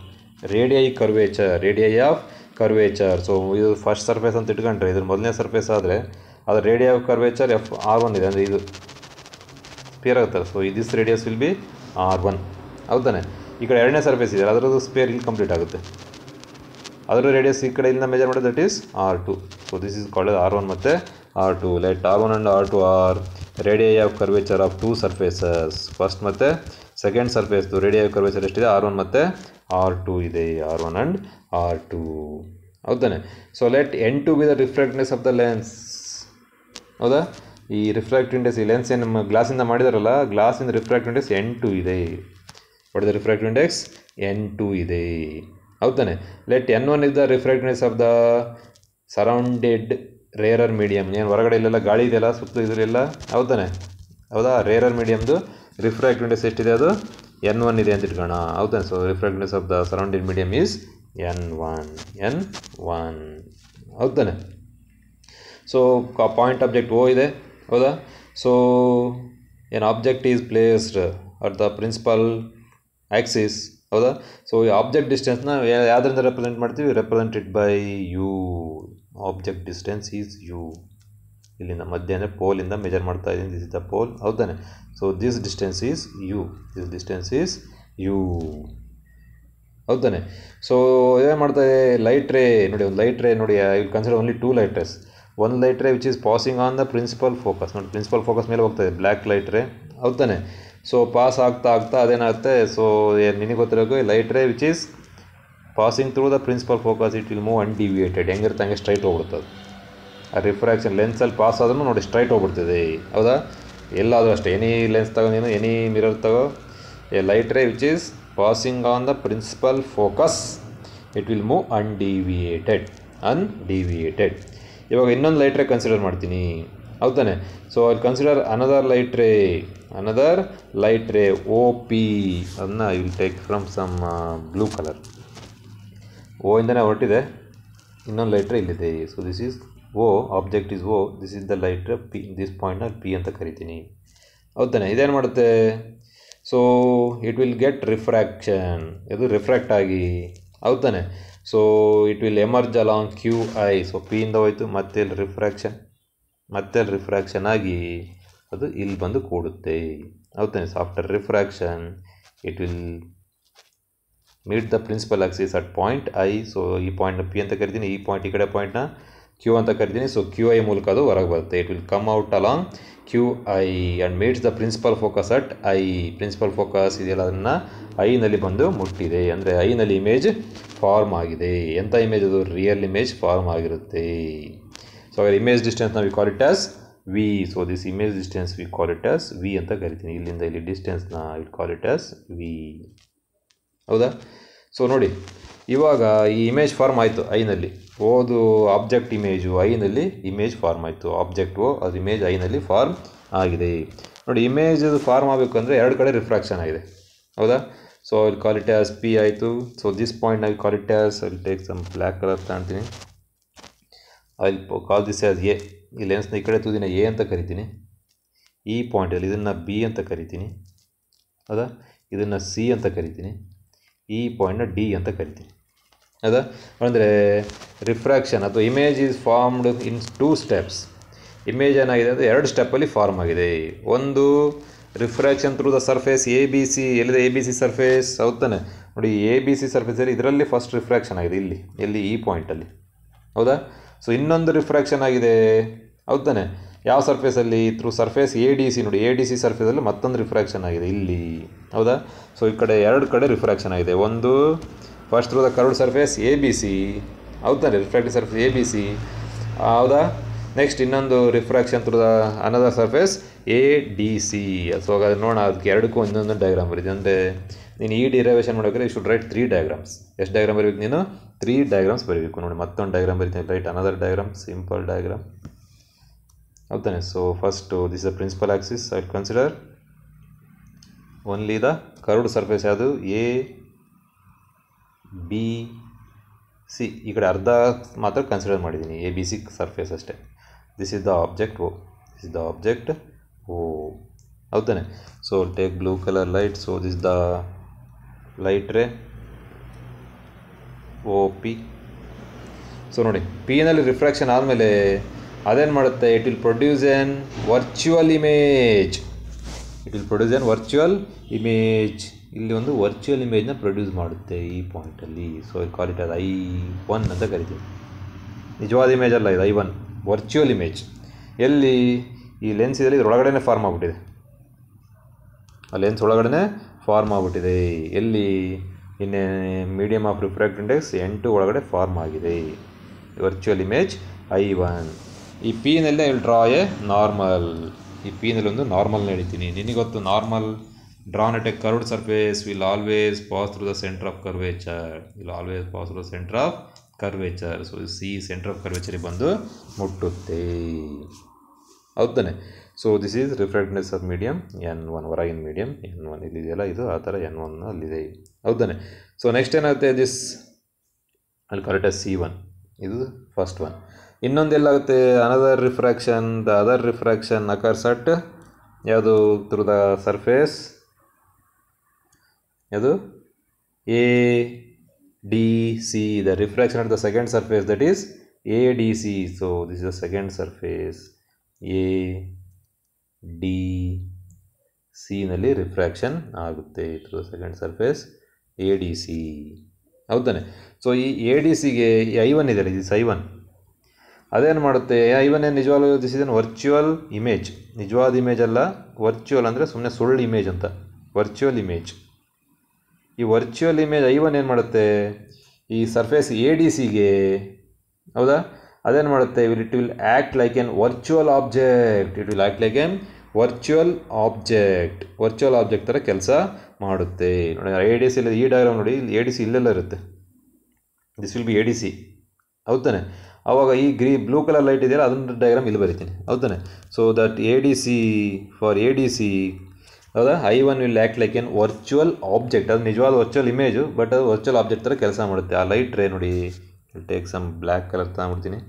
S1: radii curvature radii of curvature so ಇದು first surface ಅಂತ ಇಟ್ಕೊಂಡ್ರೆ ಇದ್ರ ಮೊದಲನೇ surface ಆದರೆ ಅದರ radius curvature of R one ಇದೆ ಅಂದರೆ ಇದು ಸ್ಪೇರ್ ಆಗ್ತಾರೆ so this radius will be R one ಹೌದಾನೆ ಈ ಕಡೆ ಎರಡನೇ ಸರ್ಫೇಸ್ ಇದೆ ಅದರದ್ದು ಸ್ಪೇರ್ ಇಲ್ಲಿ ಕಂಪ್ಲೀಟ್ ಆಗುತ್ತೆ ಅದರ ರೇಡಿಯಸ್ ಈ ಕಡೆ ಇಲ್ಲಿಂದ ಮೆಜರ್ ಮಾಡೋದು that is R two so this is called R one ಮತ್ತು R two light R one and R two are radii of curvature of two surfaces first ಮತ್ತು ಸೆಕೆಂಡ್ ಸರ್ಫೇಸ್ದು ರೇಡಿಯೈ ಆಫ್ ಕರ್ವೇಚರ್ ಎಷ್ಟಿದೆ R one ಮತ್ತು R two ಇದೆ R one and R two ಹೌದಾನೆ so let N two be the refractiveness of the lens ಹೌದಾ ಈ refractive index ಈ lens ಏನು ನಮ್ಮ ಗ್ಲಾಸಿಂದ ಮಾಡಿದಾರಲ್ಲ ಗ್ಲಾಸಿಂದ ರಿಫ್ರಾಕ್ಟಿವ್ ಇಂಡೆಕ್ಸ್ ಟು ಇದೆ what the refractive index two ಇದೆ ಹೌದಾನೆ let N one is the refractive index of the surrounded rarer medium ಏನು ಹೊರಗಡೆ ಇಲ್ಲೆಲ್ಲ ಗಾಳಿ ಇದೆಯಲ್ಲ ಸುತ್ತ ಇದರಲ್ಲ ಹೌದಾನೆ ಹೌದಾ ರೇರರ್ ಮೀಡಿಯಮ್ದು ರಿಫ್ರಾಕ್ಟಿವ್ ಇಂಡೆಕ್ಸ್ ಎಷ್ಟಿದೆ ಅದು ಎನ್ ಒನ್ ಇದೆ ಅಂತ ಇಟ್ಕೋಣ ಹೌದಾನೆ so refractive of the surrounded medium is N one N one ಹೌದಾನೆ ಸೊ ಪಾಯಿಂಟ್ ಆಬ್ಜೆಕ್ಟ್ ಓ ಇದೆ ಹೌದಾ ಸೊ ಏನು object is placed at the principal axis ಹೌದಾ ಸೊ ಈ ಆಬ್ಜೆಕ್ಟ್ ಡಿಸ್ಟೆನ್ಸ್ನ ಯಾವುದರಿಂದ ರೆಪ್ರೆಸೆಂಟ್ ಮಾಡ್ತೀವಿ represented by U object distance is U ಇಲ್ಲಿಂದ ಮಧ್ಯ ಅಂದರೆ ಪೋಲಿಂದ ಮೆಜರ್ ಮಾಡ್ತಾ ಇದ್ದೀನಿ ದಿಸ್ ಇಸ್ ದ ಪೋಲ್ ಹೌದಾನೆ so this distance is U this distance is U ಹೌದಾನೆ so ಏನು ಮಾಡ್ತಾ ಇದೆ ಲೈಟ್ ರೇ ನೋಡಿ ಒಂದು ಲೈಟ್ ರೇ ನೋಡಿ will consider only two light rays ಒಂದು light which is passing on the principal focus ನೋಡಿ principal focus ಮೇಲೆ ಹೋಗ್ತದೆ ಬ್ಲ್ಯಾಕ್ ಲೈಟ್ರೆ ರೇ ಸೊ ಪಾಸ್ ಆಗ್ತಾ ಆಗ್ತಾ ಅದೇನಾಗುತ್ತೆ ಸೊ ನಿನಗೆ ಗೊತ್ತಿರಬೇಕು light ray which is passing through the principal focus it will move undeviated ಹೆಂಗಿರುತ್ತೆ ಹಂಗೆ ಸ್ಟ್ರೈಟ್ ಹೋಗ್ಬಿಡ್ತದೆ ಆ ರಿಫ್ರಾಕ್ಷನ್ ಲೆನ್ಸಲ್ಲಿ ಪಾಸ್ ಆದ್ರೂ ನೋಡಿ ಸ್ಟ್ರೈಟ್ ಹೋಗ್ಬಿಡ್ತದೆ ಹೌದಾ ಎಲ್ಲಾದರೂ ಅಷ್ಟೇ ಎನಿ ಲೆನ್ಸ್ ತಗೋ ನೀನು ಎನಿ ಮಿರರ್ ತಗೋ a light which is passing on the principal focus it will move undeviated undeviated ಇವಾಗ ಇನ್ನೊಂದು ಲೈಟ್ ರೇ ಕನ್ಸಿಡರ್ ಮಾಡ್ತೀನಿ ಹೌದಾನೆ so I consider another light ray another light ray O P ಅದನ್ನ will take from some blue colour O ಇಂದನೇ ಹೊರಟಿದೆ ಇನ್ನೊಂದು light ray ಇಲ್ಲಿದೆ so this is O object is O this is the light ray P this point ಪಾಯಿಂಟ್ನ P ಅಂತ ಕರಿತೀನಿ ಹೌದು ಇದೇನು ಮಾಡುತ್ತೆ so it will get refraction ಇದು ರಿಫ್ರ್ಯಾಕ್ಟ್ ಆಗಿ ಹೌದಾನೆ so it will emerge along Q I so ಇಂದ ಹೋಯ್ತು ಮತ್ತೆ ಇಲ್ಲಿ ರಿಫ್ರಾಕ್ಷನ್ ಮತ್ತೆ ಅಲ್ಲಿ ರಿಫ್ರಾಕ್ಷನ್ ಆಗಿ ಅದು ಇಲ್ಲಿ ಬಂದು ಕೂಡುತ್ತೆ ಹೌದು after refraction it will meet the principal axis at point I so ಈ ಪಾಯಿಂಟ್ನ ಪಿ ಅಂತ ಕರಿತೀನಿ ಈ ಪಾಯಿಂಟ್ ಈ ಕಡೆ ಪಾಯಿಂಟ್ನ ಕ್ಯೂ ಅಂತ ಕರಿತೀನಿ ಸೊ ಕ್ಯೂ ಐ ಮೂಲಕ ಅದು ಹೊರಗೆ ಬರುತ್ತೆ it will come out along Q I and meets the principal focus at I principal focus ಇದೆಲ್ಲ ಅದನ್ನು ಐನಲ್ಲಿ ಬಂದು ಮುಟ್ಟಿದೆ ಅಂದರೆ ಐನಲ್ಲಿ ಇಮೇಜ್ ಫಾರ್ಮ್ ಆಗಿದೆ ಎಂಥ ಇಮೇಜ್ ಅದು ರಿಯಲ್ ಇಮೇಜ್ ಫಾರ್ಮ್ ಆಗಿರುತ್ತೆ ಸೊ ಹಾಗಾದ್ರೆ ಇಮೇಜ್ ಡಿಸ್ಟೆನ್ಸ್ ನಾವು call it as V so this image distance we call it as V ಅಂತ ಕರಿತೀನಿ ಇಲ್ಲಿಂದ ಇಲ್ಲಿ ಡಿಸ್ಟೆನ್ಸ್ನ it call it as V ಹೌದಾ ಸೊ ನೋಡಿ ಇವಾಗ ಈ ಇಮೇಜ್ ಫಾರ್ಮ್ ಆಯಿತು ಐನಲ್ಲಿ ಓದು ಆಬ್ಜೆಕ್ಟ್ ಇಮೇಜು ಐನಲ್ಲಿ ಇಮೇಜ್ ಫಾರ್ಮ್ ಆಯಿತು ಆಬ್ಜೆಕ್ಟ್ ಅದು ಇಮೇಜ್ ಐನಲ್ಲಿ ಫಾರ್ಮ್ ಆಗಿದೆ ನೋಡಿ ಇಮೇಜ್ ಫಾರ್ಮ್ ಆಗಬೇಕು ಅಂದರೆ ಎರಡು ಕಡೆ ರಿಫ್ರಾಕ್ಷನ್ ಆಗಿದೆ ಹೌದಾ ಸೊ ಇಲ್ಲಿ ಕ್ವಾಲಿಟಿ ಆಸ್ ಪಿ ಆಯಿತು ಸೊ ದಿಸ್ ಪಾಯಿಂಟ್ನಾಗಿ ಕ್ವಾಲಿಟಿ ಆಸ್ ಅಲ್ಲಿ ಟೇಕ್ ಸಮ್ ಬ್ಲ್ಯಾಕ್ ಕಲರ್ ಕಾಣ್ತೀನಿ ಅಲ್ಲಿ ಕಾಲ್ ದಿಸ್ ಆಸ್ ಎ ಈ ಲೆನ್ಸ್ನ ಈ ಕಡೆ ತೂದಿನ ಎ ಅಂತ ಕರಿತೀನಿ ಈ ಪಾಯಿಂಟಲ್ಲಿ ಇದನ್ನು ಬಿ ಅಂತ ಕರಿತೀನಿ ಹೌದಾ ಇದನ್ನು ಸಿ ಅಂತ ಕರಿತೀನಿ ಈ ಪಾಯಿಂಟ್ನ ಡಿ ಅಂತ ಕರಿತೀನಿ ಅದು ಅಂದರೆ ರಿಫ್ರಾಕ್ಷನ್ ಅಥವಾ image is formed in two steps image ಏನಾಗಿದೆ ಅಂದರೆ ಎರಡು ಸ್ಟೆಪ್ಪಲ್ಲಿ ಫಾರ್ಮ್ ಆಗಿದೆ ಒಂದು refraction through the surface A B C ಎಲ್ಲಿದೆ ಎ ಬಿ ಸಿ ಸರ್ಫೇಸ್ ಹೌದಾನೆ ನೋಡಿ ಎ ಬಿ ಸಿ ಸರ್ಫೇಸಲ್ಲಿ ಇದರಲ್ಲಿ ಫಸ್ಟ್ ರಿಫ್ರಾಕ್ಷನ್ ಆಗಿದೆ ಇಲ್ಲಿ ಎಲ್ಲಿ ಈ ಪಾಯಿಂಟಲ್ಲಿ ಹೌದಾ ಸೊ ಇನ್ನೊಂದು ರಿಫ್ರಾಕ್ಷನ್ ಆಗಿದೆ ಹೌದಾನೆ ಯಾವ ಸರ್ಫೇಸಲ್ಲಿ through surface A D C ನೋಡಿ ಎ ಡಿ ಸಿ ಸರ್ಫೇಸಲ್ಲಿ ಮತ್ತೊಂದು ರಿಫ್ರಾಕ್ಷನ್ ಆಗಿದೆ ಇಲ್ಲಿ ಹೌದಾ ಸೊ ಈ ಕಡೆ ಎರಡು ಕಡೆ ರಿಫ್ರಾಕ್ಷನ್ ಆಗಿದೆ ಒಂದು first first curved surface A B C ಹೌದಾ refractive surface A B C ಹೌದಾ ನೆಕ್ಸ್ಟ್ ಇನ್ನೊಂದು refraction through another surface A D C so ಹಾಗಾದ್ರೆ ನೋಡೋಣ ಅದಕ್ಕೆ ಎರಡಕ್ಕೂ ಒಂದೊಂದು ಡಯಾಗ್ರಾಮ್ ಬರೀ ಅಂದರೆ ನೀನು ಈ ಡಿರೈವೇಷನ್ ಮಾಡಬೇಕಾದ್ರೆ you should write three diagrams ಎಷ್ಟು ಡಯಾಗ್ರಾಮ್ ಬರೀಬೇಕು ನೀನು ತ್ರೀ ಡಯಾಗ್ರಾಮ್ಸ್ ಬರೀಬೇಕು ನೋಡಿ ಮತ್ತೊಂದು ಡಯಾಗ್ರಾಮ್ ಬರೀತೀನಿ write another diagram simple diagram ಹೌದಾನೆ so first this the principal axis I consider only the curved surface ಯಾವುದು ಎ ಬಿ ಸಿ ಈ ಕಡೆ ಅರ್ಧ ಮಾತ್ರ ಕನ್ಸಿಡರ್ ಮಾಡಿದ್ದೀನಿ ಎ ಬಿ ಸಿ ಸರ್ಫೇಸ್ ಅಷ್ಟೇ this is the object O this is the object O ಹೌದಾನೆ so take blue colour light so this the light ray O P so ನೋಡಿ P refraction ಆದಮೇಲೆ ಅದೇನು ಮಾಡುತ್ತೆ it will produce an virtual image it will produce an virtual image ಇಲ್ಲಿ ಒಂದು virtual ಇಮೇಜ್ನ produce ಮಾಡುತ್ತೆ ಈ ಪಾಯಿಂಟಲ್ಲಿ ಸೊ ಐ ಕಾಲ್ ಇಟ್ ಅದು ಐ ಒನ್ ಅಂತ ಕರಿತೀವಿ ನಿಜವಾದ ಇಮೇಜ್ ಅಲ್ಲ ಇದು ಐ ಒನ್ ವರ್ಚುವಲ್ ಇಮೇಜ್ ಎಲ್ಲಿ ಈ ಲೆನ್ಸ್ ಇದರಲ್ಲಿ ಇದರೊಳಗಡೆ ಫಾರ್ಮ್ ಆಗಿಬಿಟ್ಟಿದೆ ಆ ಲೆನ್ಸ್ ಒಳಗಡೆ ಫಾರ್ಮ್ ಆಗಿಬಿಟ್ಟಿದೆ ಎಲ್ಲಿ ಇನ್ನೇ ಮೀಡಿಯಮ್ ಆಫ್ ರಿಫ್ರಾಕ್ಟ್ ಇಂಡೆಕ್ಸ್ ಎಂಟು ಒಳಗಡೆ ಫಾರ್ಮ್ ಆಗಿದೆ ವರ್ಚುವಲ್ ಇಮೇಜ್ ಐ ಒನ್ ಈ ಪಿನಲ್ಲೇ ಡ್ರಾ ಎ ನಾರ್ಮಲ್ ಈ ಪಿನಲ್ಲಿ ಒಂದು ನಾರ್ಮಲ್ನ ನಡೀತೀನಿ ನಿನಗೊತ್ತು normal drawn at a curved surface will always pass through the center of curvature will always pass through the of curvature so C c of of ಬಂದು ಮುಟ್ಟುತ್ತೆ ಹೌದಾನೆ so this is refractiveness of medium N one ಹೊರಗಿನ medium N one ಇಲ್ಲಿದೆಯಲ್ಲ ಇದು ಆ ಥರ N one ಅಲ್ಲಿದೆ ಹೌದಾನೆ ಸೊ ನೆಕ್ಸ್ಟ್ ಏನಾಗುತ್ತೆ ದಿಸ್ ಅಲ್ಲಿ ಕರೆಕ್ಟ್ ಸಿ ಒನ್ ಇದು ಫಸ್ಟ್ ಒನ್ ಇನ್ನೊಂದು ಎಲ್ಲಾಗುತ್ತೆ another refraction the other refraction occurs at ಯಾವುದು ಥ್ರೂ ದ ಸರ್ಫೇಸ್ ಅದು A D C the refraction at the second surface that is A D C so this is the second surface A D ಸಿನಲ್ಲಿ refraction ಆಗುತ್ತೆ ಇದು the second surface A D C ಹೌದಾನೆ so ಈ A D ಸಿಗೆ I one ಇದೆಯಲ್ಲ this I one ಅದೇನು ಮಾಡುತ್ತೆ I one ಏನು ನಿಜವಾಗ ದಿಸ್ ಎನ್ ವರ್ಚುವಲ್ ಇಮೇಜ್ ನಿಜವಾದ ಇಮೇಜ್ ಅಲ್ಲ ವರ್ಚುವಲ್ ಅಂದರೆ ಸುಮ್ಮನೆ ಸುಳ್ಳು ಇಮೇಜ್ ಅಂತ ವರ್ಚುವಲ್ ಇಮೇಜ್ ಈ ವರ್ಚುವಲ್ ಇಮೇಜ್ ಐ ಒನ್ ಏನು ಮಾಡುತ್ತೆ ಈ ಸರ್ಫೇಸ್ ಎ ಡಿ ಸಿಗೆ ಹೌದಾ ಅದೇನು ಮಾಡುತ್ತೆ will it will act like an virtual object it will act like an virtual object virtual object ಥರ ಕೆಲಸ ಮಾಡುತ್ತೆ ನೋಡಿ ಎ ಡಿ ಸಿ ಇಲ್ಲ ಈ ಡಯಾಗ್ರಾಮ್ ನೋಡಿ ಇಲ್ಲಿ ಎ ಡಿ ಸಿ ಇಲ್ಲೆಲ್ಲ ಇರುತ್ತೆ this will be A D C ಹೌದಾನೆ ಆವಾಗ ಈ ಗ್ರೀ ಬ್ಲೂ ಕಲರ್ ಲೈಟ್ ಇದೆಯಲ್ಲ ಅದನ್ನ ಡಯಾಗ್ರಾಮ್ ಇಲ್ಲಿ ಬರೀತೀನಿ ಹೌದಾನೆ so that A D C for A D C ಹೌದಾ I one will act like an virtual object ಅದು ನಿಜವಾದ ವರ್ಚುವಲ್ ಇಮೇಜು ಬಟ್ ಅದು ವರ್ಚುವಲ್ ಆಬ್ಜೆಕ್ಟ್ ಥರ ಕೆಲಸ ಮಾಡುತ್ತೆ ಆ ಲೈಟ್ ರೇ ನೋಡಿ ಟೇಕ್ ಸಮ್ ಬ್ಲ್ಯಾಕ್ ಕಲರ್ ತಗೊಂಡ್ಬಿಡ್ತೀನಿ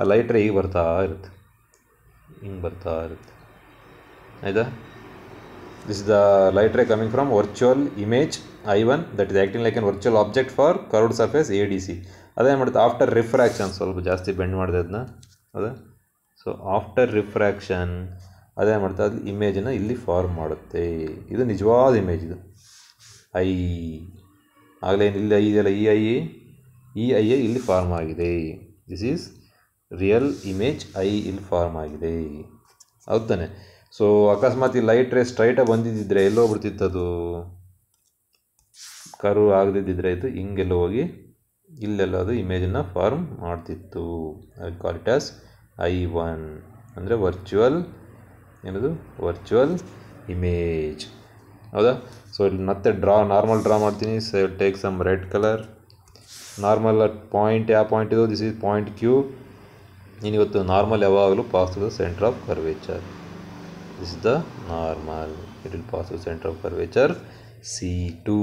S1: ಆ ಲೈಟ್ ರೇ ಈಗ ಬರ್ತಾ ಇರುತ್ತೆ ಹಿಂಗೆ ಬರ್ತಾ ಇರುತ್ತೆ ಆಯಿತಾ this the light ray coming from virtual image I one that is acting like an virtual object for curved surface A D C ಅದೇನು ಮಾಡುತ್ತೆ ಆಫ್ಟರ್ ರಿಫ್ರ್ಯಾಕ್ಷನ್ ಸ್ವಲ್ಪ ಜಾಸ್ತಿ ಬೆಂಡ್ ಮಾಡಿದೆ ಅದನ್ನ ಹೌದಾ ಸೊ ಆಫ್ಟರ್ ರಿಫ್ರಾಕ್ಷನ್ ಅದೇನು ಮಾಡುತ್ತೆ ಅದು ಇಮೇಜನ್ನು ಇಲ್ಲಿ ಫಾರ್ಮ್ ಮಾಡುತ್ತೆ ಇದು ನಿಜವಾದ ಇಮೇಜ್ ಇದು ಐ ಆಗಲೇ ಇಲ್ಲಿ ಐ ಇದೆಯಲ್ಲ ಇ ಐ ಇ ಐ ಇಲ್ಲಿ ಫಾರ್ಮ್ ಆಗಿದೆ this is real image I ಇಲ್ಲಿ ಫಾರ್ಮ್ ಆಗಿದೆ ಹೌದಾನೆ ಸೊ ಅಕಸ್ಮಾತ್ ಈ ಲೈಟ್ ರೇ ಸ್ಟ್ರೈಟಾಗಿ ಬಂದಿದ್ದಿದ್ರೆ ಎಲ್ಲೋಗ್ಬಿಡ್ತಿತ್ತು ಅದು ಕರು ಆಗದಿದ್ದಿದ್ರೆ ಇದು ಹಿಂಗೆಲ್ಲ ಹೋಗಿ ಇಲ್ಲೆಲ್ಲ ಅದು ಇಮೇಜನ್ನು ಫಾರ್ಮ್ ಮಾಡ್ತಿತ್ತು ಐ ಐ ಒನ್ ಅಂದರೆ ವರ್ಚುವಲ್ ಏನದು ವರ್ಚುವಲ್ ಇಮೇಜ್ ಹೌದಾ ಸೊ ಇಲ್ಲಿ ಮತ್ತೆ ಡ್ರಾ ನಾರ್ಮಲ್ ಡ್ರಾ ಮಾಡ್ತೀನಿ so take some red colour normal point ಯಾವ ಪಾಯಿಂಟ್ ಇದು ದಿಸ್ ಇಸ್ ಪಾಯಿಂಟ್ ಕ್ಯೂ ನೀನು ಇವತ್ತು ನಾರ್ಮಲ್ ಯಾವಾಗಲೂ pass to the centre of curvature this is the normal it will pass to centre of curvature C two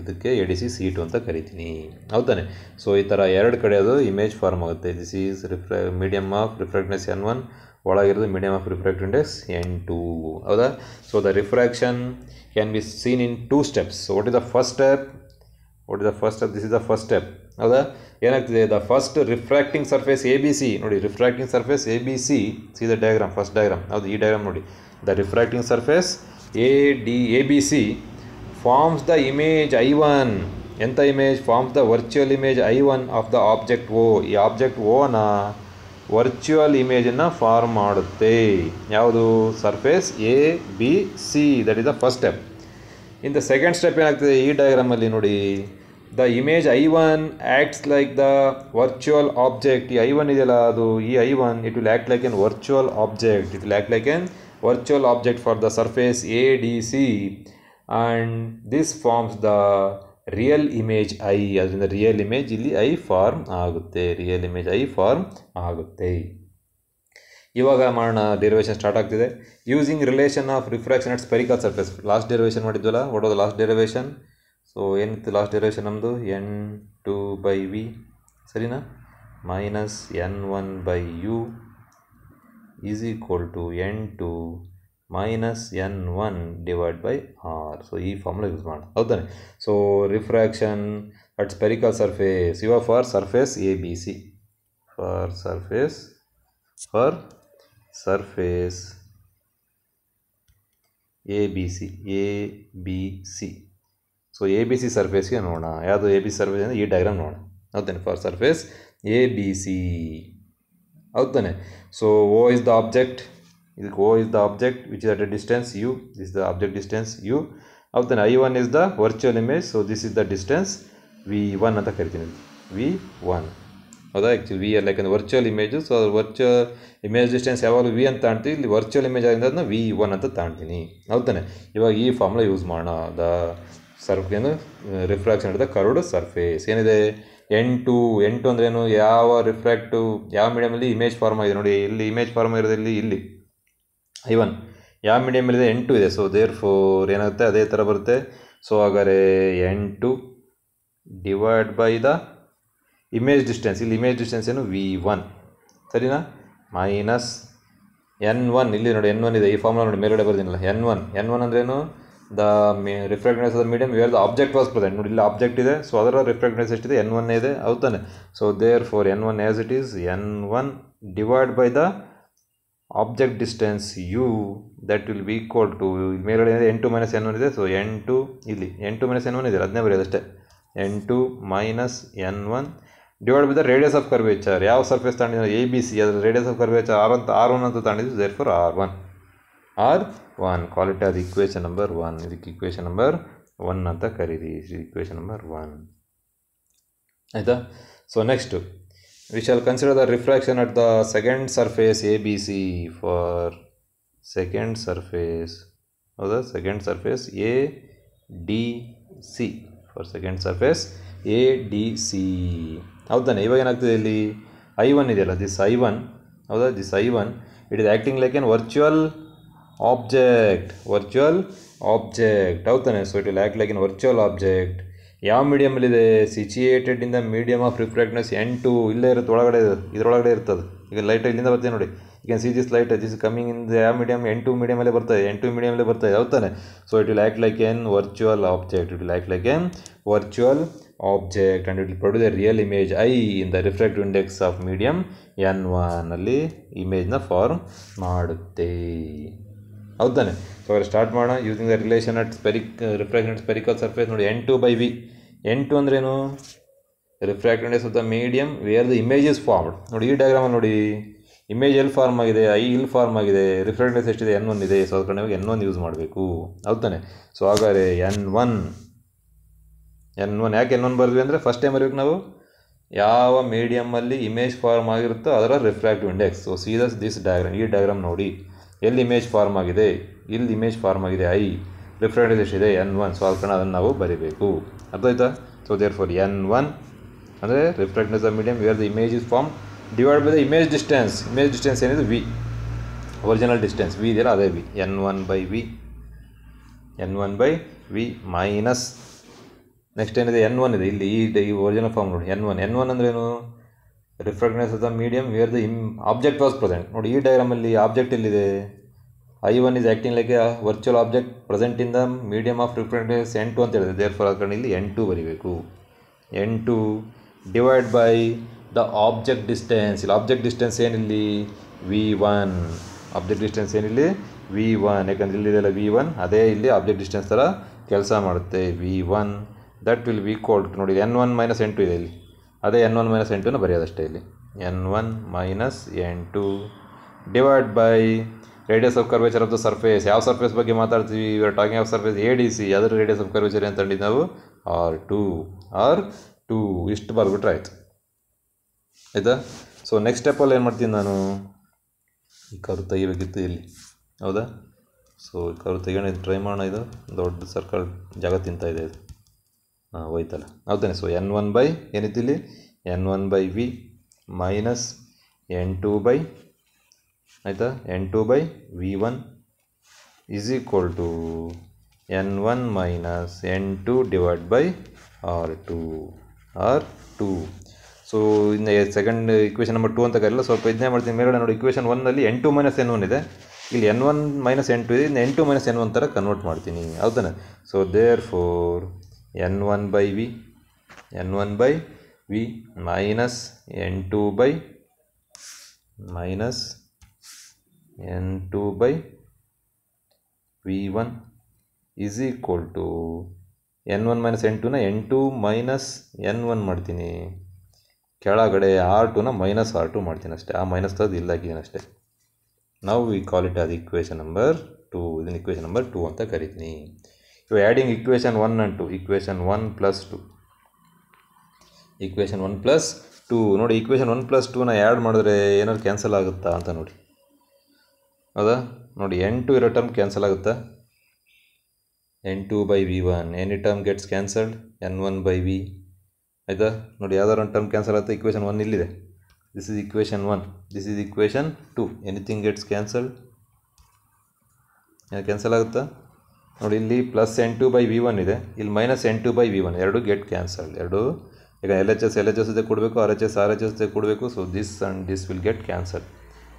S1: ಇದಕ್ಕೆ A D C C two ಅಂತ ಕರಿತೀನಿ ಹೌದಾನೆ so ಈ ಥರ ಎರಡು ಕಡೆ ಅದು ಇಮೇಜ್ ಫಾರ್ಮ್ ಆಗುತ್ತೆ ದಿಸ್ ಈಸ್ ರಿಫ್ರ medium of refractiveness N one ಒಳಗಿರೋದು medium of refract index N two ಹೌದಾ so the refraction can be seen in two steps what is the first step what is the first step this is the first step ಹೌದಾ ಏನಾಗ್ತಿದೆ the first refracting surface A B C ನೋಡಿ refracting surface A B C C the diagram first diagram ಹೌದು ಈ diagram ನೋಡಿ the refracting surface A D A B C forms the image I one ಎಂಥ image forms the virtual image I one of the object O ಈ object ಓನ virtual ಇಮೇಜನ್ನು form ಮಾಡುತ್ತೆ ಯಾವುದು surface A B C that is the first step in the second step ಏನಾಗ್ತದೆ ಈ ಡಯಾಗ್ರಾಮಲ್ಲಿ ನೋಡಿ the image I one acts like the virtual object ಈ ಐ ಒನ್ ಇದೆಯಲ್ಲ ಅದು ಈ I one it will act like an virtual object it will act like an virtual object for the surface A D C and this forms the real image I ಅದರಿಂದ real image ಇಲ್ಲಿ I form ಆಗುತ್ತೆ real image I form ಆಗುತ್ತೆ ಇವಾಗ ಮಾಡೋಣ derivation start ಆಗ್ತಿದೆ using relation of refraction at spherical surface last derivation ಮಾಡಿದ್ವಲ್ಲ ಹೊಡೋದು last derivation so ಏನಿತ್ತು ಲಾಸ್ಟ್ ಡೆರಿವೇಷನ್ ನಮ್ಮದು ಎನ್ ಟು ಬೈ ವಿ ಸರಿನಾ minus N one by U is equal to N two minus n1 divided by r so e formula use ಮಾಡೋಣ ಹೌದಾ so refraction at spherical surface you are for surface abc for surface for surface abc abc so abc surface ಗೆ ನೋಡೋಣ yadu abc surface ಅಂದ್ರೆ ಈ diagram ನೋಡೋಣ ಹೌದಾ for surface abc ಹೌದಾ so o is the object O is the the which which at at distance U this the object distance U distance u. I one is the virtual image so this is the distance V one ಅಂತ ಕರಿತೀನಿ V one ಹೌದಾ actually V like ಯಾಕಂದರೆ virtual image so ಅದು virtual image distance ಯಾವಾಗಲೂ V ಅಂತ ತಾಣ್ತೀವಿ ಇಲ್ಲಿ virtual image ಆಗಿಂದ ಅದನ್ನ ವಿ ಒನ್ ಅಂತ ತಾಣ್ತೀನಿ ಹೌದಾನೆ ಇವಾಗ ಈ ಫಾರ್ಮ್ನ ಯೂಸ್ ಮಾಡೋಣ ದ ಸರ್ಫ್ ಏನು ರಿಫ್ರಾಕ್ಷನ್ ಇಡ್ದ ಕರುಡು ಸರ್ಫೇಸ್ ಏನಿದೆ ಎಂಟು ಎಂಟು ಅಂದ್ರೇನು ಯಾವ ರಿಫ್ರಾಕ್ಟು ಯಾವ ಮೀಡಿಯಮಲ್ಲಿ ಇಮೇಜ್ ಫಾರ್ಮ್ ಆಗಿದೆ ನೋಡಿ ಇಲ್ಲಿ ಇಮೇಜ್ ಫಾರ್ಮ್ ಇರೋದಿಲ್ಲಿ ಇಲ್ಲಿ ಐ ಒನ್ ಯಾವ ಮೀಡಿಯಮ್ ಇದೆ ಎಂಟು ಇದೆ ಸೊ ದೇರ್ ಫೋರ್ ಏನಾಗುತ್ತೆ ಅದೇ ಥರ ಬರುತ್ತೆ ಸೊ ಹಾಗಾದರೆ ಎಂಟು divide by the image distance ಇಲ್ಲಿ ಇಮೇಜ್ ಡಿಸ್ಟೆನ್ಸ್ ಏನು ವಿ ಒನ್ ಸರಿನಾ ಮೈನಸ್ ಎನ್ ಒನ್ ಇಲ್ಲಿ ನೋಡಿ ಎನ್ ಒನ್ ಇದೆ ಈ ಫಾರ್ಮುಲಾ ನೋಡಿ ಮೇಲ್ಗಡೆ ಬರೋದಿಲ್ಲ ಎನ್ ಒನ್ ಎನ್ ಒನ್ ಅಂದ್ರೇನು ದ ಮೇ refractance the medium where the object was present ನೋಡಿ ಇಲ್ಲಿ ಆಬ್ಜೆಕ್ಟ್ ಇದೆ ಸೊ ಅದರ ರಿಫ್ರಾಕ್ಟೆನ್ಸ್ ಎಷ್ಟಿದೆ ಎನ್ ಒನ್ ಇದೆ ಹೌದಾನೆ so therefore N one as it is N one divide by the object distance U that will be equal to ಮೇಲ್ಗಡೆ ಎಂಟು minus N one ಇದೆ ಸೊ ಎಂಟು ಇಲ್ಲಿ ಎಂಟು ಮೈನಸ್ ಎನ್ ಒನ್ ಇದೆ ಅದನ್ನೇ ಬರೆಯೋದು ಅಷ್ಟೇ ಎಂಟು minus N one divide by the radius of R ಯಾವ ಸರ್ಫೇಸ್ ತಗೊಂಡಿದ್ರು ಎ ಬಿ ಸಿ ಅದರ ರೇಡಿಯಸ್ ಆಫ್ ಕರ್ವೇಚರ್ ಆರ್ ಅಂತ ಆರ್ ಒನ್ ಅಂತ ತಗೊಂಡಿದ್ದು therefore R one R one quality R equation number one ಇದಕ್ಕೆ ಇಕ್ವೇಷನ್ ನಂಬರ್ ಒನ್ ಅಂತ ಕರೀರಿ equation number one ಆಯಿತಾ so next we shall consider the refraction at the second surface ABC for second surface or the second surface ADC for second surface ADC. How the neighbor I1 this I1 how the this I1 it is acting like an virtual object virtual object the so it will act like an virtual object ಯಾವ ಮೀಡಿಯಮಲ್ಲಿದೆ the medium of refractiveness ಎಂಟು ಇಲ್ಲೇ ಇರುತ್ತೆ ಒಳಗಡೆ ಇದರೊಳಗಡೆ ಇರ್ತದೆ ಈಗ light ಇಲ್ಲಿಂದ ಬರ್ತೀನಿ ನೋಡಿ ಈಗ see this light this coming in ಯಾವ ಮೀಡಿಯಮ್ ಎಂಟು ಮೀಡಿಯಮಲ್ಲೇ ಬರ್ತದೆ ಎನ್ ಎಂಟು ಮೀಡಿಯಮಲ್ಲೇ ಬರ್ತದೆ ಅವ್ತಾನೆ so it will act like an virtual object it will act like an virtual object and it will produce a real image I in the refractive index of medium N ಒನಲ್ಲಿ ಇಮೇಜ್ನ form ಮಾಡುತ್ತೆ ಹೌದಾನೆ so start ಮಾಡೋಣ using the relation at spheric refract spherical surface ನೋಡಿ two by V ಎಂಟು ಅಂದ್ರೇನು refracted index ಅಥವಾ medium where the image is formed ನೋಡಿ ಈ ಡಯಾಗ್ರಾಮ್ ನೋಡಿ ಇಮೇಜ್ ಎಲ್ಲಿ ಫಾರ್ಮ್ ಆಗಿದೆ ಐ ಇಲ್ಲಿ ಫಾರ್ಮ್ ಆಗಿದೆ ರಿಫ್ರಾಕ್ಟೆಡ್ ಎಷ್ಟಿದೆ ಎನ್ ಒನ್ ಇದೆ ಸೊ ಅದ್ರ ಕಡೆ ಎನ್ ಒನ್ ಯೂಸ್ ಮಾಡಬೇಕು ಹೌದಾನೆ ಸೊ ಹಾಗಾದ್ರೆ ಎನ್ ಒನ್ ಎನ್ ಒನ್ ಯಾಕೆ ಎನ್ ಒನ್ ಬರೆದ್ವಿ ಅಂದರೆ ಫಸ್ಟ್ ಟೈಮ್ ಬರಬೇಕು ನಾವು ಯಾವ ಮೀಡಿಯಮಲ್ಲಿ ಇಮೇಜ್ ಫಾರ್ಮ್ ಆಗಿರುತ್ತೋ ಅದರ refractive index so see this this diagram ಈ ಡಯಾಗ್ರಾಮ್ ನೋಡಿ ಎಲ್ಲಿ ಇಮೇಜ್ ಫಾರ್ಮ್ ಆಗಿದೆ ಇಲ್ಲಿ ಇಮೇಜ್ ಫಾರ್ಮ್ ಆಗಿದೆ ಐ ಡಿಫ್ರೆಂಟೈಸೇಷನ್ ಇದೆ ಎನ್ ಒನ್ ಸೊ ಆ ಅದನ್ನು ನಾವು ಬರೀಬೇಕು ಅರ್ಥ ಆಯ್ತಾ so therefore N one ಅಂದರೆ refractiveness of medium where the image is form divide by the image distance image distance ಏನಿದೆ ವಿ ಒರಿಜಿನಲ್ ಡಿಸ್ಟೆನ್ಸ್ ವಿ ಇದೆಯಲ್ಲ ಅದೇ V N one by V N one by V minus next ಏನಿದೆ N one ಇದೆ ಇಲ್ಲಿ ಈ ಈ original form ನೋಡಿ N one N one ಅಂದ್ರೇನು ಏನು of the medium where the ಇಮ್ ಆಬ್ಜೆಕ್ಟ್ ವಾಸ್ ಪ್ರೆಸೆಂಟ್ ನೋಡಿ ಈ ಡೈಗ್ರಾಮಲ್ಲಿ ಆಬ್ಜೆಕ್ಟ್ ಇಲ್ಲಿದೆ I one like a virtual virtual present in medium medium of of N two ಅಂತ ಹೇಳಿದೆ ದೇರ್ಫೋರ್ ಅದಕ್ಕೆ ಇಲ್ಲಿ ಎನ್ ಬರೀಬೇಕು N two divide by the object distance ಇಲ್ಲಿ ಆಬ್ಜೆಕ್ಟ್ ಡಿಸ್ಟೆನ್ಸ್ ಏನಿಲ್ಲಿ ವಿ ಒನ್ ಆಬ್ಜೆಕ್ಟ್ ಡಿಸ್ಟೆನ್ಸ್ ಏನಿಲ್ಲಿ ವಿ ಒನ್ ಯಾಕಂದ್ರೆ ಯಾಕಂದರೆ ಇಲ್ಲಿದೆಲ್ಲ ವಿ ಒನ್ ಅದೇ ಇಲ್ಲಿ ಆಬ್ಜೆಕ್ಟ್ ಡಿಸ್ಟೆನ್ಸ್ ಥರ ಕೆಲಸ ಮಾಡುತ್ತೆ V one that will V called ನೋಡಿ ಎನ್ ಒನ್ ಮೈನಸ್ ಎಂಟು ಇದೆ ಇಲ್ಲಿ ಅದೇ ಎನ್ ಒನ್ ಮೈನಸ್ ಟುನ ಬರೆಯೋದಷ್ಟೇ ಇಲ್ಲಿ N one minus N two divide by radius of curvature of the surface ಯಾವ ಸರ್ಫೇಸ್ ಬಗ್ಗೆ ಮಾತಾಡ್ತೀವಿ ಇವಾಗ talking of surface A D C ಅದರ ರೇಡಿಯಸ್ ಆಫ್ ಕರ್ವೇಚರ್ ಅಂತಂಡಿದ್ದು ನಾವು ಆರ್ ಟು ಆರ್ ಟೂ ಇಷ್ಟು ಬರ್ಬಿಟ್ರೆ ಆಯಿತು ಆಯಿತಾ ಸೊ ನೆಕ್ಸ್ಟ್ ಸ್ಟೆಪ್ಪಲ್ಲಿ ಏನು ಮಾಡ್ತೀನಿ ನಾನು ಈ ಕರು ತೆಗಿಬೇಕಿತ್ತು ಇಲ್ಲಿ ಹೌದಾ ಸೊ ಈ ಕರು ತೆಗೋಣ ಇದು ಟ್ರೈ ಮಾಡೋಣ ಇದು ದೊಡ್ಡ ಸರ್ಕಲ್ ಜಾಗ ತಿಂತ ಇದೆ ಇದು ಹಾಂ ಹೋಯ್ತಲ್ಲ ಹೌದಾನೆ ಸೊ ಎನ್ ಒನ್ ಬೈ ಏನಿತ್ತು ಇಲ್ಲಿ N one by V minus N two by ಆಯಿತಾ N two by V one is equal to N one minus N two divide by R two R two so ಇನ್ನು second equation number two ಅಂತ ಕರೆಯಲ್ಲ ಸ್ವಲ್ಪ ಇದನ್ನೇ ಮಾಡ್ತೀನಿ ಮೇಲೆ ನೋಡಿ equation ಒನ್ನಲ್ಲಿ N two minus N one ಇದೆ ಇಲ್ಲಿ N one minus N two ಇದೆ ಇನ್ನು N two minus N one ಥರ ಕನ್ವರ್ಟ್ ಮಾಡ್ತೀನಿ ಹೌದಾನೆ so therefore N one by V N one by V minus N two by minus N two by V one is equal to N one minus N ಟುನ N two minus N one ಮಾಡ್ತೀನಿ ಕೆಳಗಡೆ R ಟೂನ minus R two ಮಾಡ್ತೀನಿ ಅಷ್ಟೇ ಆ minus ತದ್ದು ಇಲ್ಲಾಕಿದ್ದೀನಿ ಅಷ್ಟೇ ನಾವು ಈ ಕ್ವಾಲಿಟಿ ಅದು ಇಕ್ವೇಷನ್ ನಂಬರ್ ಟು ಇದನ್ನು ಇಕ್ವೇಷನ್ ನಂಬರ್ ಟು ಅಂತ ಕರಿತೀನಿ ಇವು adding equation one and two equation one plus two equation one plus two ನೋಡಿ ಇಕ್ವೇಷನ್ ಒನ್ ಪ್ಲಸ್ ಟೂನ ಆ್ಯಡ್ ಮಾಡಿದ್ರೆ ಏನಾದ್ರು ಕ್ಯಾನ್ಸಲ್ ಆಗುತ್ತಾ ಅಂತ ನೋಡಿ ಹೌದಾ ನೋಡಿ ಎನ್ ಟು ಇರೋ ಟರ್ಮ್ ಕ್ಯಾನ್ಸಲ್ ಆಗುತ್ತೆ N two by V one any term gets cancelled N one by V ಆಯಿತಾ ನೋಡಿ ಯಾವ್ದಾರು ಒಂದು ಟರ್ಮ್ ಕ್ಯಾನ್ಸಲ್ ಆಗುತ್ತೆ ಇಕ್ವೇಷನ್ ಒನ್ ಇಲ್ಲಿದೆ this is equation one this is equation two anything gets cancelled cancel ಆಗುತ್ತಾ ನೋಡಿ ಇಲ್ಲಿ plus n two by V one ಇದೆ ಇಲ್ಲಿ minus N two by V one ಎರಡು ಗೆಟ್ ಕ್ಯಾನ್ಸಲ್ಡ್ ಎರಡು ಈಗ L H S L H S ಕೊಡಬೇಕು R H S R H S ಕೊಡಬೇಕು so this and this will get cancel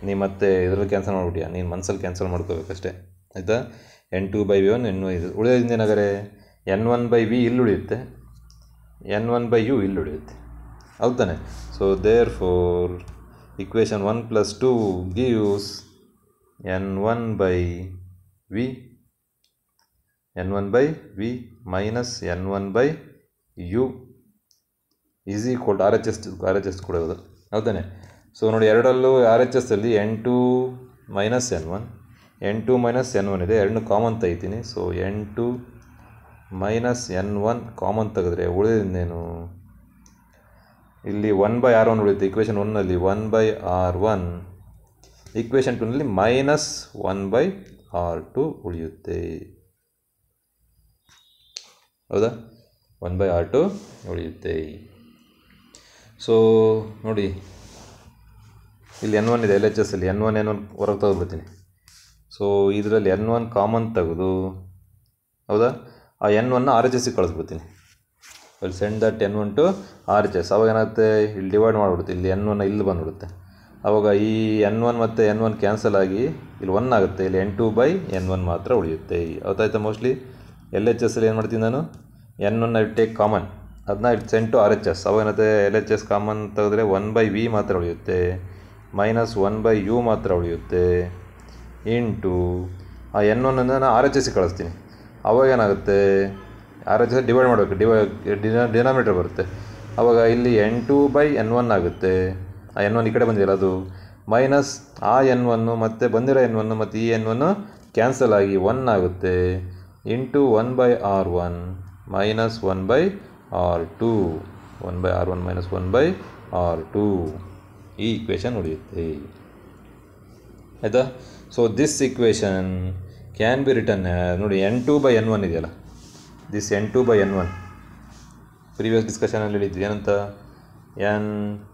S1: ನೀ ಮತ್ತೆ ಇದರಲ್ಲಿ ಕ್ಯಾನ್ಸಲ್ ಮಾಡಿಬಿಟ್ಟಿಯಾ ನೀನು ಮನ್ಸಲ್ಲಿ ಕ್ಯಾನ್ಸಲ್ ಮಾಡ್ಕೋಬೇಕಷ್ಟೇ ಆಯಿತಾ N two by V one n ಇದು ಉಳಿಯೋದಿಂದೇನಾಗರೆ ಎನ್ ಒನ್ ಬೈ ವಿ ಇಲ್ಲಿ ಉಳಿಯುತ್ತೆ ಎನ್ ಒನ್ ಬೈ ಯು ಇಲ್ಲಿ ಉಳಿಯುತ್ತೆ ಹೌದಾನೆ so therefore equation one plus two gives n one by V N one by V minus N one by u ಈಸಿ ಕೊಟ್ಟು R H S R H S ಕೊಡೋದು ಹೌದಾನೆ so ನೋಡಿ ಎರಡಲ್ಲೂ R H S ಅಲ್ಲಿ n two minus N one n two minus N one ಇದೆ ಎರಡನ್ನೂ common ತೆಗಿತೀನಿ so n two minus N one common ತೆಗೆದ್ರೆ ಉಳಿದಿದ್ದೇನು ಇಲ್ಲಿ ಒನ್ ಬೈ ಆರ್ ಒನ್ ಉಳಿಯುತ್ತೆ ಇಕ್ವೇಷನ್ ಒನ್ನಲ್ಲಿ one by r one equation ಟೂನಲ್ಲಿ minus one by R two ಉಳಿಯುತ್ತೆ ಹೌದಾ ಒನ್ ಬೈ ಆರ್ ಟು ಉಳಿಯುತ್ತೆ ಸೊ ನೋಡಿ ಇಲ್ಲಿ ಎನ್ ಒನ್ ಇದೆ ಎಲ್ ಎಚ್ ಎಸ್ ಅಲ್ಲಿ ಎನ್ ಒನ್ ಎನ್ ಒನ್ ಹೊರಗೆ ತಗೋಬಿಡ್ತೀನಿ ಸೊ ಇದರಲ್ಲಿ ಎನ್ ಒನ್ ಕಾಮನ್ ತೆಗೆದು ಹೌದಾ ಆ ಎನ್ ಒನ್ನ ಆರ್ ಎಚ್ ಎಸ್ಸಿಗೆ ಕಳಿಸ್ಬಿಡ್ತೀನಿ ಅಲ್ಲಿ send that n one to R H S ಅವಾಗ ಏನಾಗುತ್ತೆ ಇಲ್ಲಿ ಡಿವೈಡ್ ಮಾಡಿಬಿಡುತ್ತೆ ಇಲ್ಲಿ ಎನ್ ಒನ್ ಇಲ್ಲಿ ಬಂದುಬಿಡುತ್ತೆ ಅವಾಗ ಈ ಎನ್ ಒನ್ ಮತ್ತು ಎನ್ ಒನ್ ಕ್ಯಾನ್ಸಲ್ ಆಗಿ ಇಲ್ಲಿ ಒನ್ ಆಗುತ್ತೆ ಇಲ್ಲಿ n two by n one ಮಾತ್ರ ಉಳಿಯುತ್ತೆ ಅವತ್ತಾಯ್ತಾ ಮೋಸ್ಟ್ಲಿ ಎಲ್ ಎಚ್ ಅಲ್ಲಿ ಏನು ಮಾಡ್ತೀನಿ ನಾನು n one I take common ಅದನ್ನ it send to R H S ಏನಾಗುತ್ತೆ ಎಲ್ ಎಚ್ ಎಸ್ ಕಾಮನ್ ತೆಗೆದ್ರೆ ಒನ್ ಬೈ ವಿ ಮಾತ್ರ ಉಳಿಯುತ್ತೆ ಮೈನಸ್ ಒನ್ ಬೈ ಯು ಮಾತ್ರ ಉಳಿಯುತ್ತೆ ಇಂಟು ಆ ಎನ್ ಒನ್ನನ್ನು ನಾನು ಆರ್ ಎಚ್ ಎಸ್ಗೆ ಕಳಿಸ್ತೀನಿ ಅವಾಗ ಏನಾಗುತ್ತೆ ಆರ್ ಎಚ್ ಎಸ್ ಡಿವೈಡ್ ಮಾಡಬೇಕು ಡಿವೈ ಡಿನಾಮೀಟರ್ ಬರುತ್ತೆ ಅವಾಗ ಇಲ್ಲಿ n two by n one ಆಗುತ್ತೆ ಆ ಎನ್ ಒನ್ ಈ ಕಡೆ ಬಂದಿಲ್ಲ ಅದು ಮೈನಸ್ ಆ ಎನ್ ಒನ್ನು ಮತ್ತು ಬಂದಿರೋ ಎನ್ ಒನ್ನು ಮತ್ತು ಈ ಎನ್ ಒನ್ನು ಕ್ಯಾನ್ಸಲ್ ಆಗಿ ಒನ್ ಆಗುತ್ತೆ into one by r one minus one by r two one by r one minus one by r two ಈ ಇಕ್ವೇಷನ್ ಉಳಿಯುತ್ತೆ ಆಯಿತಾ so this equation can be written ನೋಡಿ N two by n one ಇದೆಯಲ್ಲ this n two by n one previous ಡಿಸ್ಕಷನಲ್ಲಿ ಹೇಳಿದ್ವಿ ಏನಂತ n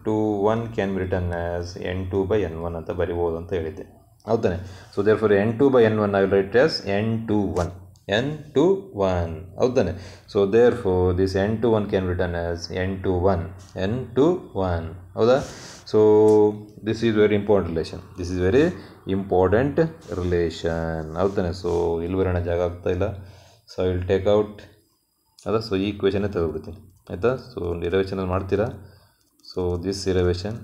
S1: two one can be written as n two by n one ಅಂತ ಬರಿಬೋದು ಅಂತ ಹೇಳಿದ್ದೆ ಹೌದಾನೆ so therefore n two by n one I will write as n two one n two one ಹೌದಾನೆ so therefore this n two one can written as n two one n two one ಹೌದಾ so this is very important relation this is very important relation ಆಗುತ್ತಾನೆ so ಇಲ್ಲಿ ಬರೋಣ ಜಾಗ ಆಗ್ತಾ ಇಲ್ಲ so I will take out ಅಲ್ಲ so ಈ ಕ್ವೆಶನೇ ತೆಗೆದುಬಿಡ್ತೀನಿ ಆಯಿತಾ ಸೊ ಇರೋವೇಷನಲ್ಲಿ ಮಾಡ್ತೀರಾ ಸೊ ದಿಸ್ ಇರೋವೇಷನ್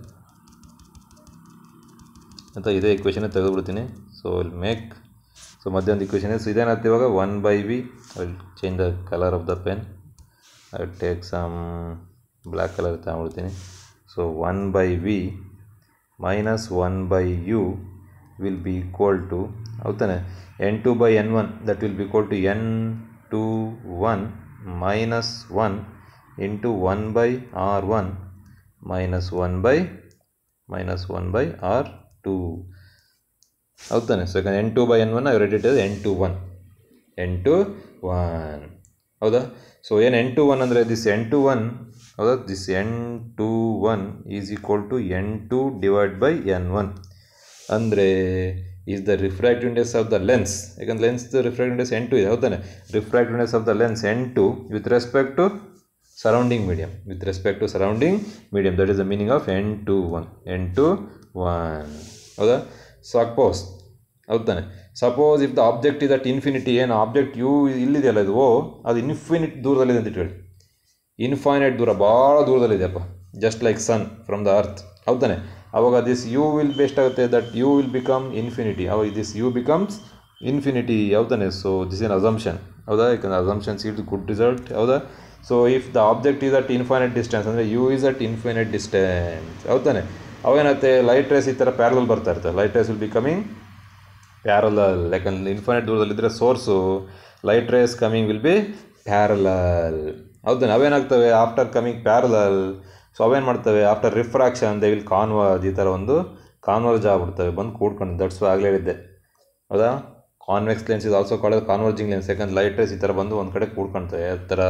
S1: ಆಯಿತಾ ಇದೇ ಇಕ್ವೇಶನ್ನೇ ತೆಗೆದುಬಿಡ್ತೀನಿ ಸೊ ವಿಲ್ ಮೇಕ್ ಸೊ ಮಧ್ಯಾಹ್ನದ ಇಕ್ವೇಷನ್ ಸೊ ಇದೇನಾಗ್ತದೆ ಇವಾಗ one by b I will change the colour of the pen I take some black colour ತಗೊಂಬಿಡ್ತೀನಿ So 1 by V minus 1 by U will be equal to N2 by N1 that will be equal to N21 two 1 one into 1 by R1 minus 1 by minus 1 by R2. So N2 by N1 I have read it as n two one. N21. So, n two one under this n two one. This n one is equal to N two divide by n one ಅಂದರೆ is the refractive index of the lens ಯಾಕಂದ್ರೆ lens refractive index ಎಂಟು ಇದೆ ಹೌದಾನೆ refractive index of the lens to with respect to surrounding medium with respect to surrounding medium that is the meaning of n two one n two one ಹೌದಾ suppose ಹೌದಾನೆ suppose if the object is at infinity ಏನು object you ಇಲ್ಲಿದೆಯಲ್ಲ ಇದು ಓ ಅದು infinite ದೂರದಲ್ಲಿದೆ ಅಂತ ಹೇಳಿ ಇನ್ಫೈನೈಟ್ ದೂರ ಭಾಳ ದೂರದಲ್ಲಿದೆಯಪ್ಪ just like sun from the earth ಹೌದಾನೆ ಅವಾಗ ದಿಸ್ ಯು ವಿಲ್ ಬೆಸ್ಟ್ ಆಗುತ್ತೆ that u will become infinity ಅವಾಗ ದಿಸ್ ಯು ಬಿಕಮ್ಸ್ ಇನ್ಫಿನಿಟಿ ಹೌದಾನೆ ಸೊ ದಿಸ್ ಇನ್ ಅಸಮ್ಷನ್ ಹೌದಾ ಯಾಕಂದರೆ ಅಸಂಪ್ಷನ್ಸ್ ಇಟ್ ಗುಡ್ ರಿಸಲ್ಟ್ ಹೌದಾ so if the object is at infinite distance ಅಂದರೆ u is at infinite distance ಹೌದಾನೆ ಅವೇನತ್ತೆ light rays ಈ ಥರ ಪ್ಯಾರಲಲ್ ಬರ್ತಾ ಇರ್ತದೆ light rays will be coming parallel ಯಾಕಂದ್ರೆ ಇನ್ಫೈನೈಟ್ ದೂರದಲ್ಲಿದ್ದರೆ source light rays coming will be parallel ಹೌದು ಅವೇನಾಗ್ತವೆ ಆಫ್ಟರ್ ಕಮಿಂಗ್ ಪ್ಯಾರಲಲ್ ಸೊ ಅವೇನು ಮಾಡ್ತವೆ after refraction they will converge ಈ ಥರ ಒಂದು ಕಾನ್ವರ್ಜ್ ಆಗ್ಬಿಡ್ತವೆ ಬಂದು ಕೂಡ್ಕೊಂಡು ದಟ್ಸ್ ಆಗಲೇ ಹೇಳಿದ್ದೆ ಹೌದಾ ಕಾನ್ವೆಕ್ಸ್ ಲೆನ್ಸ್ ಇದು ಆಲ್ಸೋ ಕಾಲ್ಡ್ ಕಾನ್ವರ್ಜಿಂಗ್ ಲೆನ್ಸ್ ಯಾಕಂದ್ರೆ ಲೈಟ್ ರೇಸ್ ಈ ಥರ ಬಂದು ಒಂದು ಕಡೆ ಕೂಡ್ಕೊಳ್ತವೆ ಆ ಥರ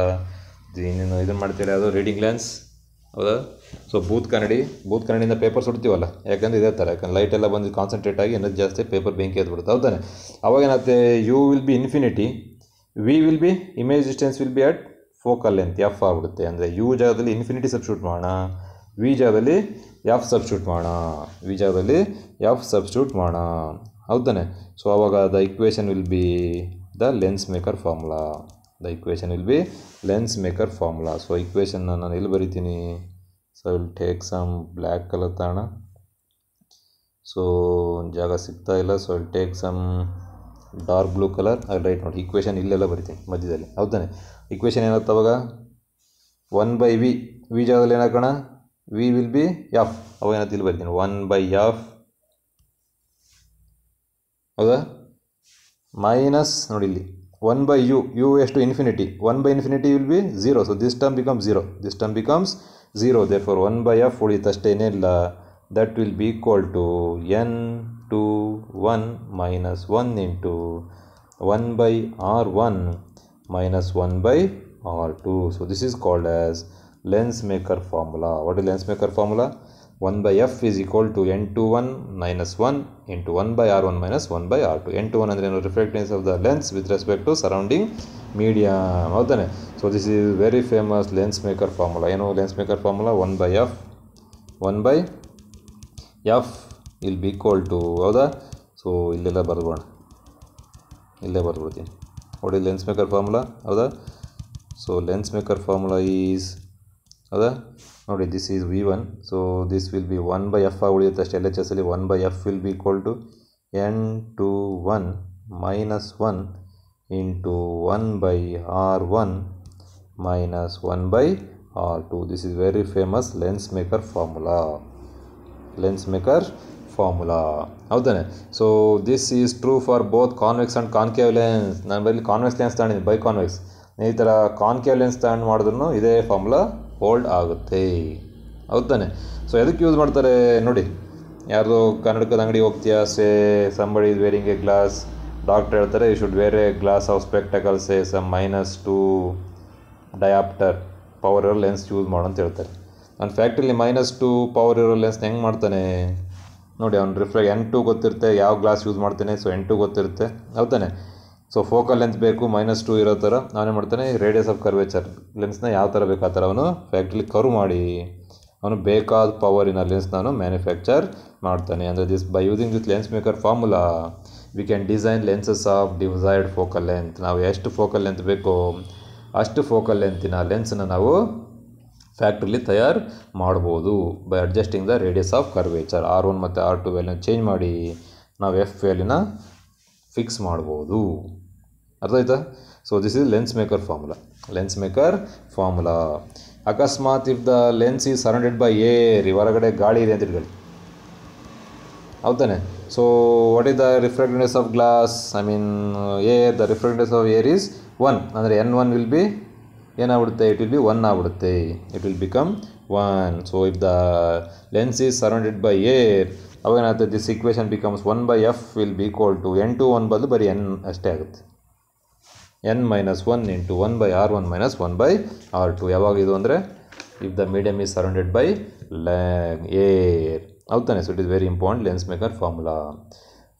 S1: ಏನೇನು ಇದನ್ನು ಮಾಡ್ತೀರಿ ಅದು ರೀಡಿಂಗ್ ಲೆನ್ಸ್ ಹೌದಾ ಸೊ ಬೂತ್ ಕನ್ನಡಿ ಬೂತ್ ಕನ್ನಡಿಯಿಂದ ಪೇಪರ್ ಸುಡ್ತೀವಲ್ಲ ಯಾಕಂದ್ರೆ ಇದೇ ಥರ ಯಾಕಂದ್ರೆ ಲೈಟ್ ಎಲ್ಲ ಬಂದು ಕಾನ್ಸಂಟ್ರೇಟ್ ಆಗಿ ಎನರ್ಜಿ ಜಾಸ್ತಿ ಪೇಪರ್ ಬೆಂಕಿ ಎದ್ಬಿಡುತ್ತೆ ಹೌದಾನೆ ಅವಾಗ ಏನಾಗ್ತದೆ u will be infinity v will be image distance will be at focal length f ಆಗ್ಬಿಡುತ್ತೆ ಅಂದರೆ ಯು ಜಾಗದಲ್ಲಿ ಇನ್ಫಿನಿಟಿ ಸಬ್ಸ್ಟ್ಯೂಟ್ ಮಾಡೋಣ ವಿ ಜಾಗದಲ್ಲಿ ಎಫ್ ಸಬ್ಸ್ಟ್ಯೂಟ್ ಮಾಡೋಣ ವಿ ಜಾಗದಲ್ಲಿ ಎಫ್ ಸಬ್ಸ್ಟ್ಯೂಟ್ ಮಾಡೋಣ ಹೌದಾನೆ ಸೊ ಅವಾಗ the equation will be the lens maker formula the equation will be lens maker formula so ಇಕ್ವೇಷನ್ನ ನಾನು ಎಲ್ಲಿ ಬರಿತೀನಿ so will take some black colour ತಾಣ ಸೊ ಜಾಗ ಸಿಗ್ತಾ ಇಲ್ಲ so will take some dark blue colour ಅದು ರೈಟ್ ನೋಡಿ ಇಕ್ವೇಷನ್ ಇಲ್ಲೆಲ್ಲ ಬರಿತೀನಿ ಮಧ್ಯದಲ್ಲಿ ಹೌದಾನೆ ಇಕ್ವೇಷನ್ ಏನಾಗುತ್ತೆ ಅವಾಗ ಒನ್ ಬೈ ವಿ ವಿ ಜಾಗದಲ್ಲಿ ಏನಾಕೋಣ ವಿ ವಿಲ್ ಬಿ ಎಫ್ ಅವಾಗ ಏನಂತ ಇಲ್ಲಿ ಬರ್ತೀನಿ ಒನ್ ಬೈ ಎಫ್ ಹೌದಾ ಮೈನಸ್ ನೋಡಿ ಇಲ್ಲಿ ಒನ್ ಬೈ ಯು ಯು ಎಷ್ಟು infinity one by infinity will be zero so this term becomes zero this term becomes zero therefore one by f ಇಲ್ಲ that will be equal to n into 1 minus 1 into 1 by r1 minus 1 by r2 so this is called as lens maker formula what is lens maker formula 1 by f is equal to n21 two 1 one into 1 by r1 minus 1 by r2 n21 and then reflectance of the lens with respect to surrounding medium so this is very famous lens maker formula you know lens maker formula 1 by f 1 by f ಇಲ್ಲಿ be equal to ಹೌದಾ so ಇಲ್ಲೆಲ್ಲ ಬರ್ಬೋಣ ಇಲ್ಲೇ ಬರ್ಬಿಡ್ತೀನಿ ನೋಡಿ lens maker formula ಹೌದಾ so lens maker formula is ಹೌದಾ ನೋಡಿ this is v one so this will be one by f ಆಗಿ ಉಳಿಯುತ್ತೆ ಅಷ್ಟೇ ಎಲ್ ಎಚ್ ಎಸ್ ಅಲ್ಲಿ one by f will be equal to N two one minus one into one by r one minus one by R two this is very famous lens maker formula lens maker formula ಹೌದಾನೆ so this is true for both convex and concave lens ನಾನು ಬರೀ convex lens ತಗೊಂಡಿದ್ದೀನಿ by convex ಈ ಥರ concave lens ತಗೊಂಡು ಮಾಡಿದ್ರೂ ಇದೇ formula hold ಆಗುತ್ತೆ ಹೌದಾನೆ ಸೊ ಎದಕ್ಕೆ ಯೂಸ್ ಮಾಡ್ತಾರೆ ನೋಡಿ ಯಾರು ಕನ್ನಡಕದ ಅಂಗಡಿ ಹೋಗ್ತೀಯಾ say somebody is wearing a glass doctor ಹೇಳ್ತಾರೆ you should wear a glass of spectacle say some minus two dioptre power ಇರೋ ಲೆನ್ಸ್ ಯೂಸ್ ಮಾಡು ಅಂತ ಹೇಳ್ತಾರೆ ನನ್ನ ಫ್ಯಾಕ್ಟ್ರಿಲಿ ಮೈನಸ್ ಟು ಪವರ್ ಇರೋ ಲೆನ್ಸ್ನ ಹೆಂಗೆ ಮಾಡ್ತಾನೆ ನೋಡಿ ಅವ್ನು ರಿಫ್ಲೆ ಎನ್ ಟು ಗೊತ್ತಿರುತ್ತೆ ಯಾವ ಗ್ಲಾಸ್ ಯೂಸ್ ಮಾಡ್ತಾನೆ ಸೊ ಎನ್ ಟು ಗೊತ್ತಿರುತ್ತೆ ಹೌದಾನೆ ಸೊ ಫೋಕಲ್ ಲೆನ್ಸ್ ಬೇಕು ಮೈನಸ್ ಟು ಇರೋ ಥರ ನಾವೇನು ಮಾಡ್ತಾನೆ ರೇಡಿಯಸ್ ಆಫ್ ಕರ್ವೇಚರ್ ಲೆನ್ಸ್ನ ಯಾವ ಥರ ಬೇಕಾ ಥರ ಅವನು ಫ್ಯಾಕ್ಟ್ರಿಲಿ ಕರ್ವ್ ಮಾಡಿ ಅವನು ಬೇಕಾದ ಪವರಿನ ಲೆನ್ಸ್ನ ನಾನು ಮ್ಯಾನುಫ್ಯಾಕ್ಚರ್ ಮಾಡ್ತಾನೆ ಅಂದರೆ this by using this lens maker formula we can design lenses of desired focal length ನಾವು ಎಷ್ಟು ಫೋಕಲ್ ಲೆಂತ್ ಬೇಕೋ ಅಷ್ಟು ಫೋಕಲ್ ಲೆಂತಿನ ಲೆನ್ಸನ್ನು ನಾವು ಫ್ಯಾಕ್ಟ್ರಿಲಿ ತಯಾರು ಮಾಡ್ಬೋದು by adjusting the radius of curvature R one ಮತ್ತು ಆರ್ ಟು ವೆಲ್ನ ಚೇಂಜ್ ಮಾಡಿ ನಾವು ಎಫ್ ವ್ಯಾಲ್ಯೂನ ಫಿಕ್ಸ್ ಮಾಡ್ಬೋದು ಅರ್ಥ ಆಯ್ತಾ so this is lens maker formula lens maker formula ಅಕಸ್ಮಾತ್ if the lens is surrounded by air ಹೊರಗಡೆ ಗಾಳಿ ಇದೆ ಅಂತ ಹೇಳಿ ಹೌದಾನೆ so what is the refractedness of glass I mean air the refractedness of air is one ಅಂದರೆ n one will be ಏನಾಗ್ಬಿಡುತ್ತೆ it will be one ಆಗ್ಬಿಡುತ್ತೆ it will become one so if the lens is surrounded by air ಅವಾಗೇನಾಗುತ್ತೆ this equation becomes one by f will be equal to N two one ಬದಲು ಬರೀ n ಅಷ್ಟೇ ಆಗುತ್ತೆ n minus one into one by r one minus one by R two ಯಾವಾಗ ಇದು ಅಂದರೆ if the medium is surrounded by ಲ್ಯಾನ್ air ಹೌದಾನೆ so it is very important lens maker formula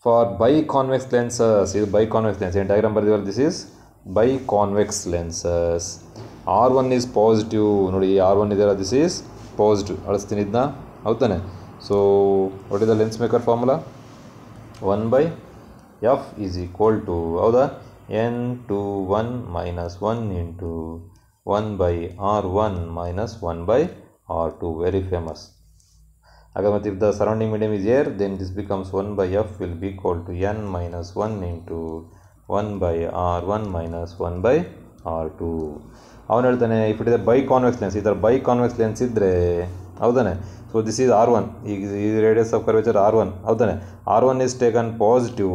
S1: for convex lenses ಇದು by convex lens ಏನು diagram ಬರ್ದಿವಲ್ಲ this is by convex lenses r1 is positive ನೋಡಿ r1 ಇದೆಲ್ಲ this is positive ಅಳಿಸ್ತೀನಿ ಇದನ್ನ ಹೌದಾನೆ so what is the lens maker formula one by f is equal to ಹೌದಾ n two one minus one into one by r one minus one by R two very famous ಹಾಗಾದ್ರೆ ಮತ್ತು if the surrounding medium is air then this becomes one by f will be equal to n minus one into one by r one minus one by R two ಅವನು ಹೇಳ್ತಾನೆ if it ಇದೆ by convex lens ಈ ಥರ by convex lens ಇದ್ದರೆ ಹೌದಾನೆ so this is R one ಈಗ ಈ radius of curvature R one ಹೌದಾನೆ R one is taken positive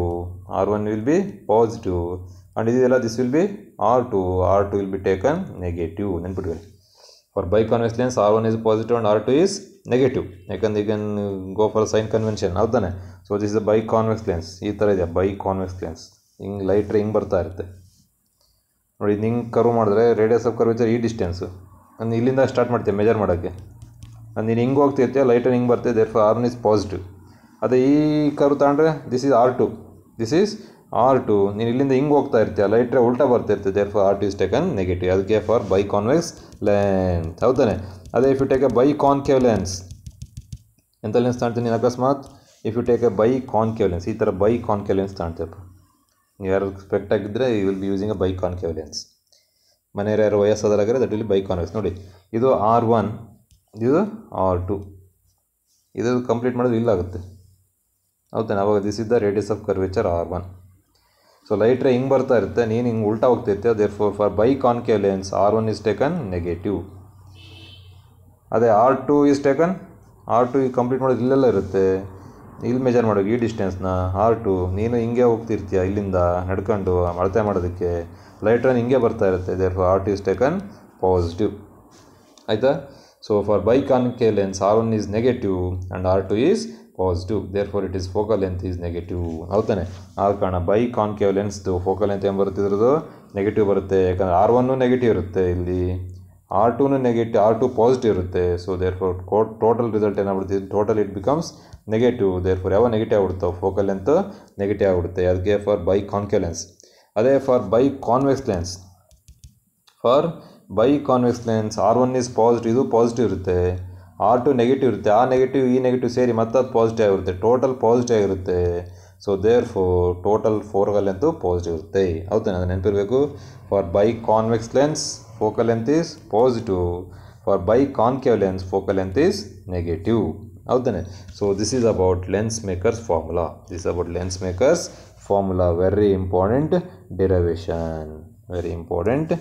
S1: R one will be positive and ಇದೆಲ್ಲ this will be R two R two will be taken negative ನೆನ್ಪಿಟ್ಕೊಳ್ಳಿ for by convex lens R one is positive and R two is negative ಯಾಕಂದ್ರೆ ಈಗ go for sign convention ಹೌದಾನೆ so this is by convex lens ಈ ಥರ ಇದೆ by convex lens ಹಿಂಗೆ ಲೈಟ್ರೆ ಹಿಂಗೆ ಬರ್ತಾ ಇರುತ್ತೆ ನೋಡಿ ಇದು ಹಿಂಗೆ ಕರ್ವ್ ಮಾಡಿದ್ರೆ ರೇಡಿಯಸ್ ಆಫ್ ಕರ್ವೇಚರ್ ಈ ಡಿಸ್ಟೆನ್ಸು ನಾನು ಇಲ್ಲಿಂದ ಸ್ಟಾರ್ಟ್ ಮಾಡ್ತೀನಿ ಮೆಜರ್ ಮಾಡೋಕ್ಕೆ ನಾನು ನೀನು ಹಿಂಗೆ ಹೋಗ್ತಿರ್ತೀಯ ಲೈಟರ್ ಹಿಂಗೆ ಬರ್ತಿದೆ therefore R one is positive ಅದೇ ಈ ಕರ್ವ್ ತಗೊಂಡ್ರೆ this is R two this is R two ನೀನು ಇಲ್ಲಿಂದ ಹಿಂಗೆ ಹೋಗ್ತಾ ಇರ್ತೀಯ ಲೈಟ್ರೆ ಉಲ್ಟಾ ಬರ್ತಿರ್ತೀವಿ therefore R two is taken negative ಅದಕ್ಕೆ ಫಾರ್ ಬೈ ಕಾನ್ವೆಕ್ಸ್ ಲೆನ್ಸ್ ಹೌದಾನೆ ಅದೇ if you take a by concave lens ಎಂಥ ಲೆನ್ಸ್ ತಗೊಳ್ತೀನಿ ಅಕಸ್ಮಾತ್ if you take a by concave lens ಈ ಥರ ಬೈ ಕಾನ್ಕೇವ್ ಲೆನ್ಸ್ ತಗೊಳ್ತೀಯಪ್ಪ ನೀವು ಯಾರು ಸ್ಪೆಕ್ಟ್ ಆಗಿದ್ದರೆ you will be using a biconcave lens ಮನೆಯವ್ರು ಯಾರು ವಯಸ್ಸಾದರಾಗಿದ್ರೆ ದಟ್ ವಿಲ್ ಬೈ ಕಾನ್ವೆಸ್ ನೋಡಿ ಇದು ಆರ್ ಒನ್ ಇದು ಆರ್ ಟು ಇದು ಕಂಪ್ಲೀಟ್ ಮಾಡೋದು ಇಲ್ಲಾಗುತ್ತೆ ಹೌದಾ ಅವಾಗ ದಿಸ್ ಇದ್ದ radius of curvature R one so light ray ಹಿಂಗೆ ಬರ್ತಾ ಇರುತ್ತೆ ನೀನು ಹಿಂಗೆ ಉಲ್ಟಾ ಹೋಗ್ತೈತೆ therefore for biconcave lens R one is taken negative ಅದೇ R two is taken R two ಈಗ ಕಂಪ್ಲೀಟ್ ಮಾಡೋದು ಇಲ್ಲೆಲ್ಲ ಇರುತ್ತೆ ಇಲ್ಲಿ ಮೆಜರ್ ಮಾಡೋದು ಈ ಡಿಸ್ಟೆನ್ಸ್ನ ಆರ್ ಟು ನೀನು ಹಿಂಗೆ ಹೋಗ್ತಿರ್ತೀಯ ಇಲ್ಲಿಂದ ನಡ್ಕೊಂಡು ಅಳತೆ ಮಾಡೋದಕ್ಕೆ ಲೈಟ್ ರನ್ ಹಿಂಗೆ ಬರ್ತಾ ಇರುತ್ತೆ there R two is taken positive ಆಯಿತಾ so for biconcave lens R one is negative and R two is positive therefore it is focal length is negative ಹೌದಾನೆ ಆದ ಕಾರಣ ಆನ್ ಕೆ ಲೆನ್ಸ್ದು focal length ಏನು ಬರುತ್ತೆ ಇದ್ರದ್ದು negative ಬರುತ್ತೆ ಯಾಕಂದರೆ ಆರ್ ಒನ್ನು ನೆಗೆಟಿವ್ ಇರುತ್ತೆ ಇಲ್ಲಿ R ಟೂನು negative or to positive ಇರುತ್ತೆ so there for total result ಏನಾಗ್ಬಿಡ್ತಿದೆ total it becomes negative therefore have A negative bill the focal length negative ಆಗಿರುತ್ತೆ ಅದ ಗೆ ಫಾರ್ ಬೈ ಕಾನ್ಕೇವ್ಲೆನ್ಸ್ ಅದೇ for by convex lens for by convex lens R1 is positive ಇದು positive ಇರುತ್ತೆ R2 negative ಇರುತ್ತೆ ಆ negative ಈ negative ಸೇರಿ ಮತ್ತೆ ಪಾಸಿಟಿವ್ ಇರುತ್ತೆ ಟೋಟಲ್ ಪಾಸಿಟಿವ್ ಆಗಿರುತ್ತೆ so therefore total focal length positive ಇರುತ್ತೆ ಹೌದನೆ ಅದು ನೆನಪಿರ್ಬೇಕು for by convex lens focal length is positive for by ಕಾನ್ಕೇವ್ಲೆನ್ಸ್ focal length is negative ಹೌದಾನೆ so this is about lens makers formula this about lens makers formula very important derivation very important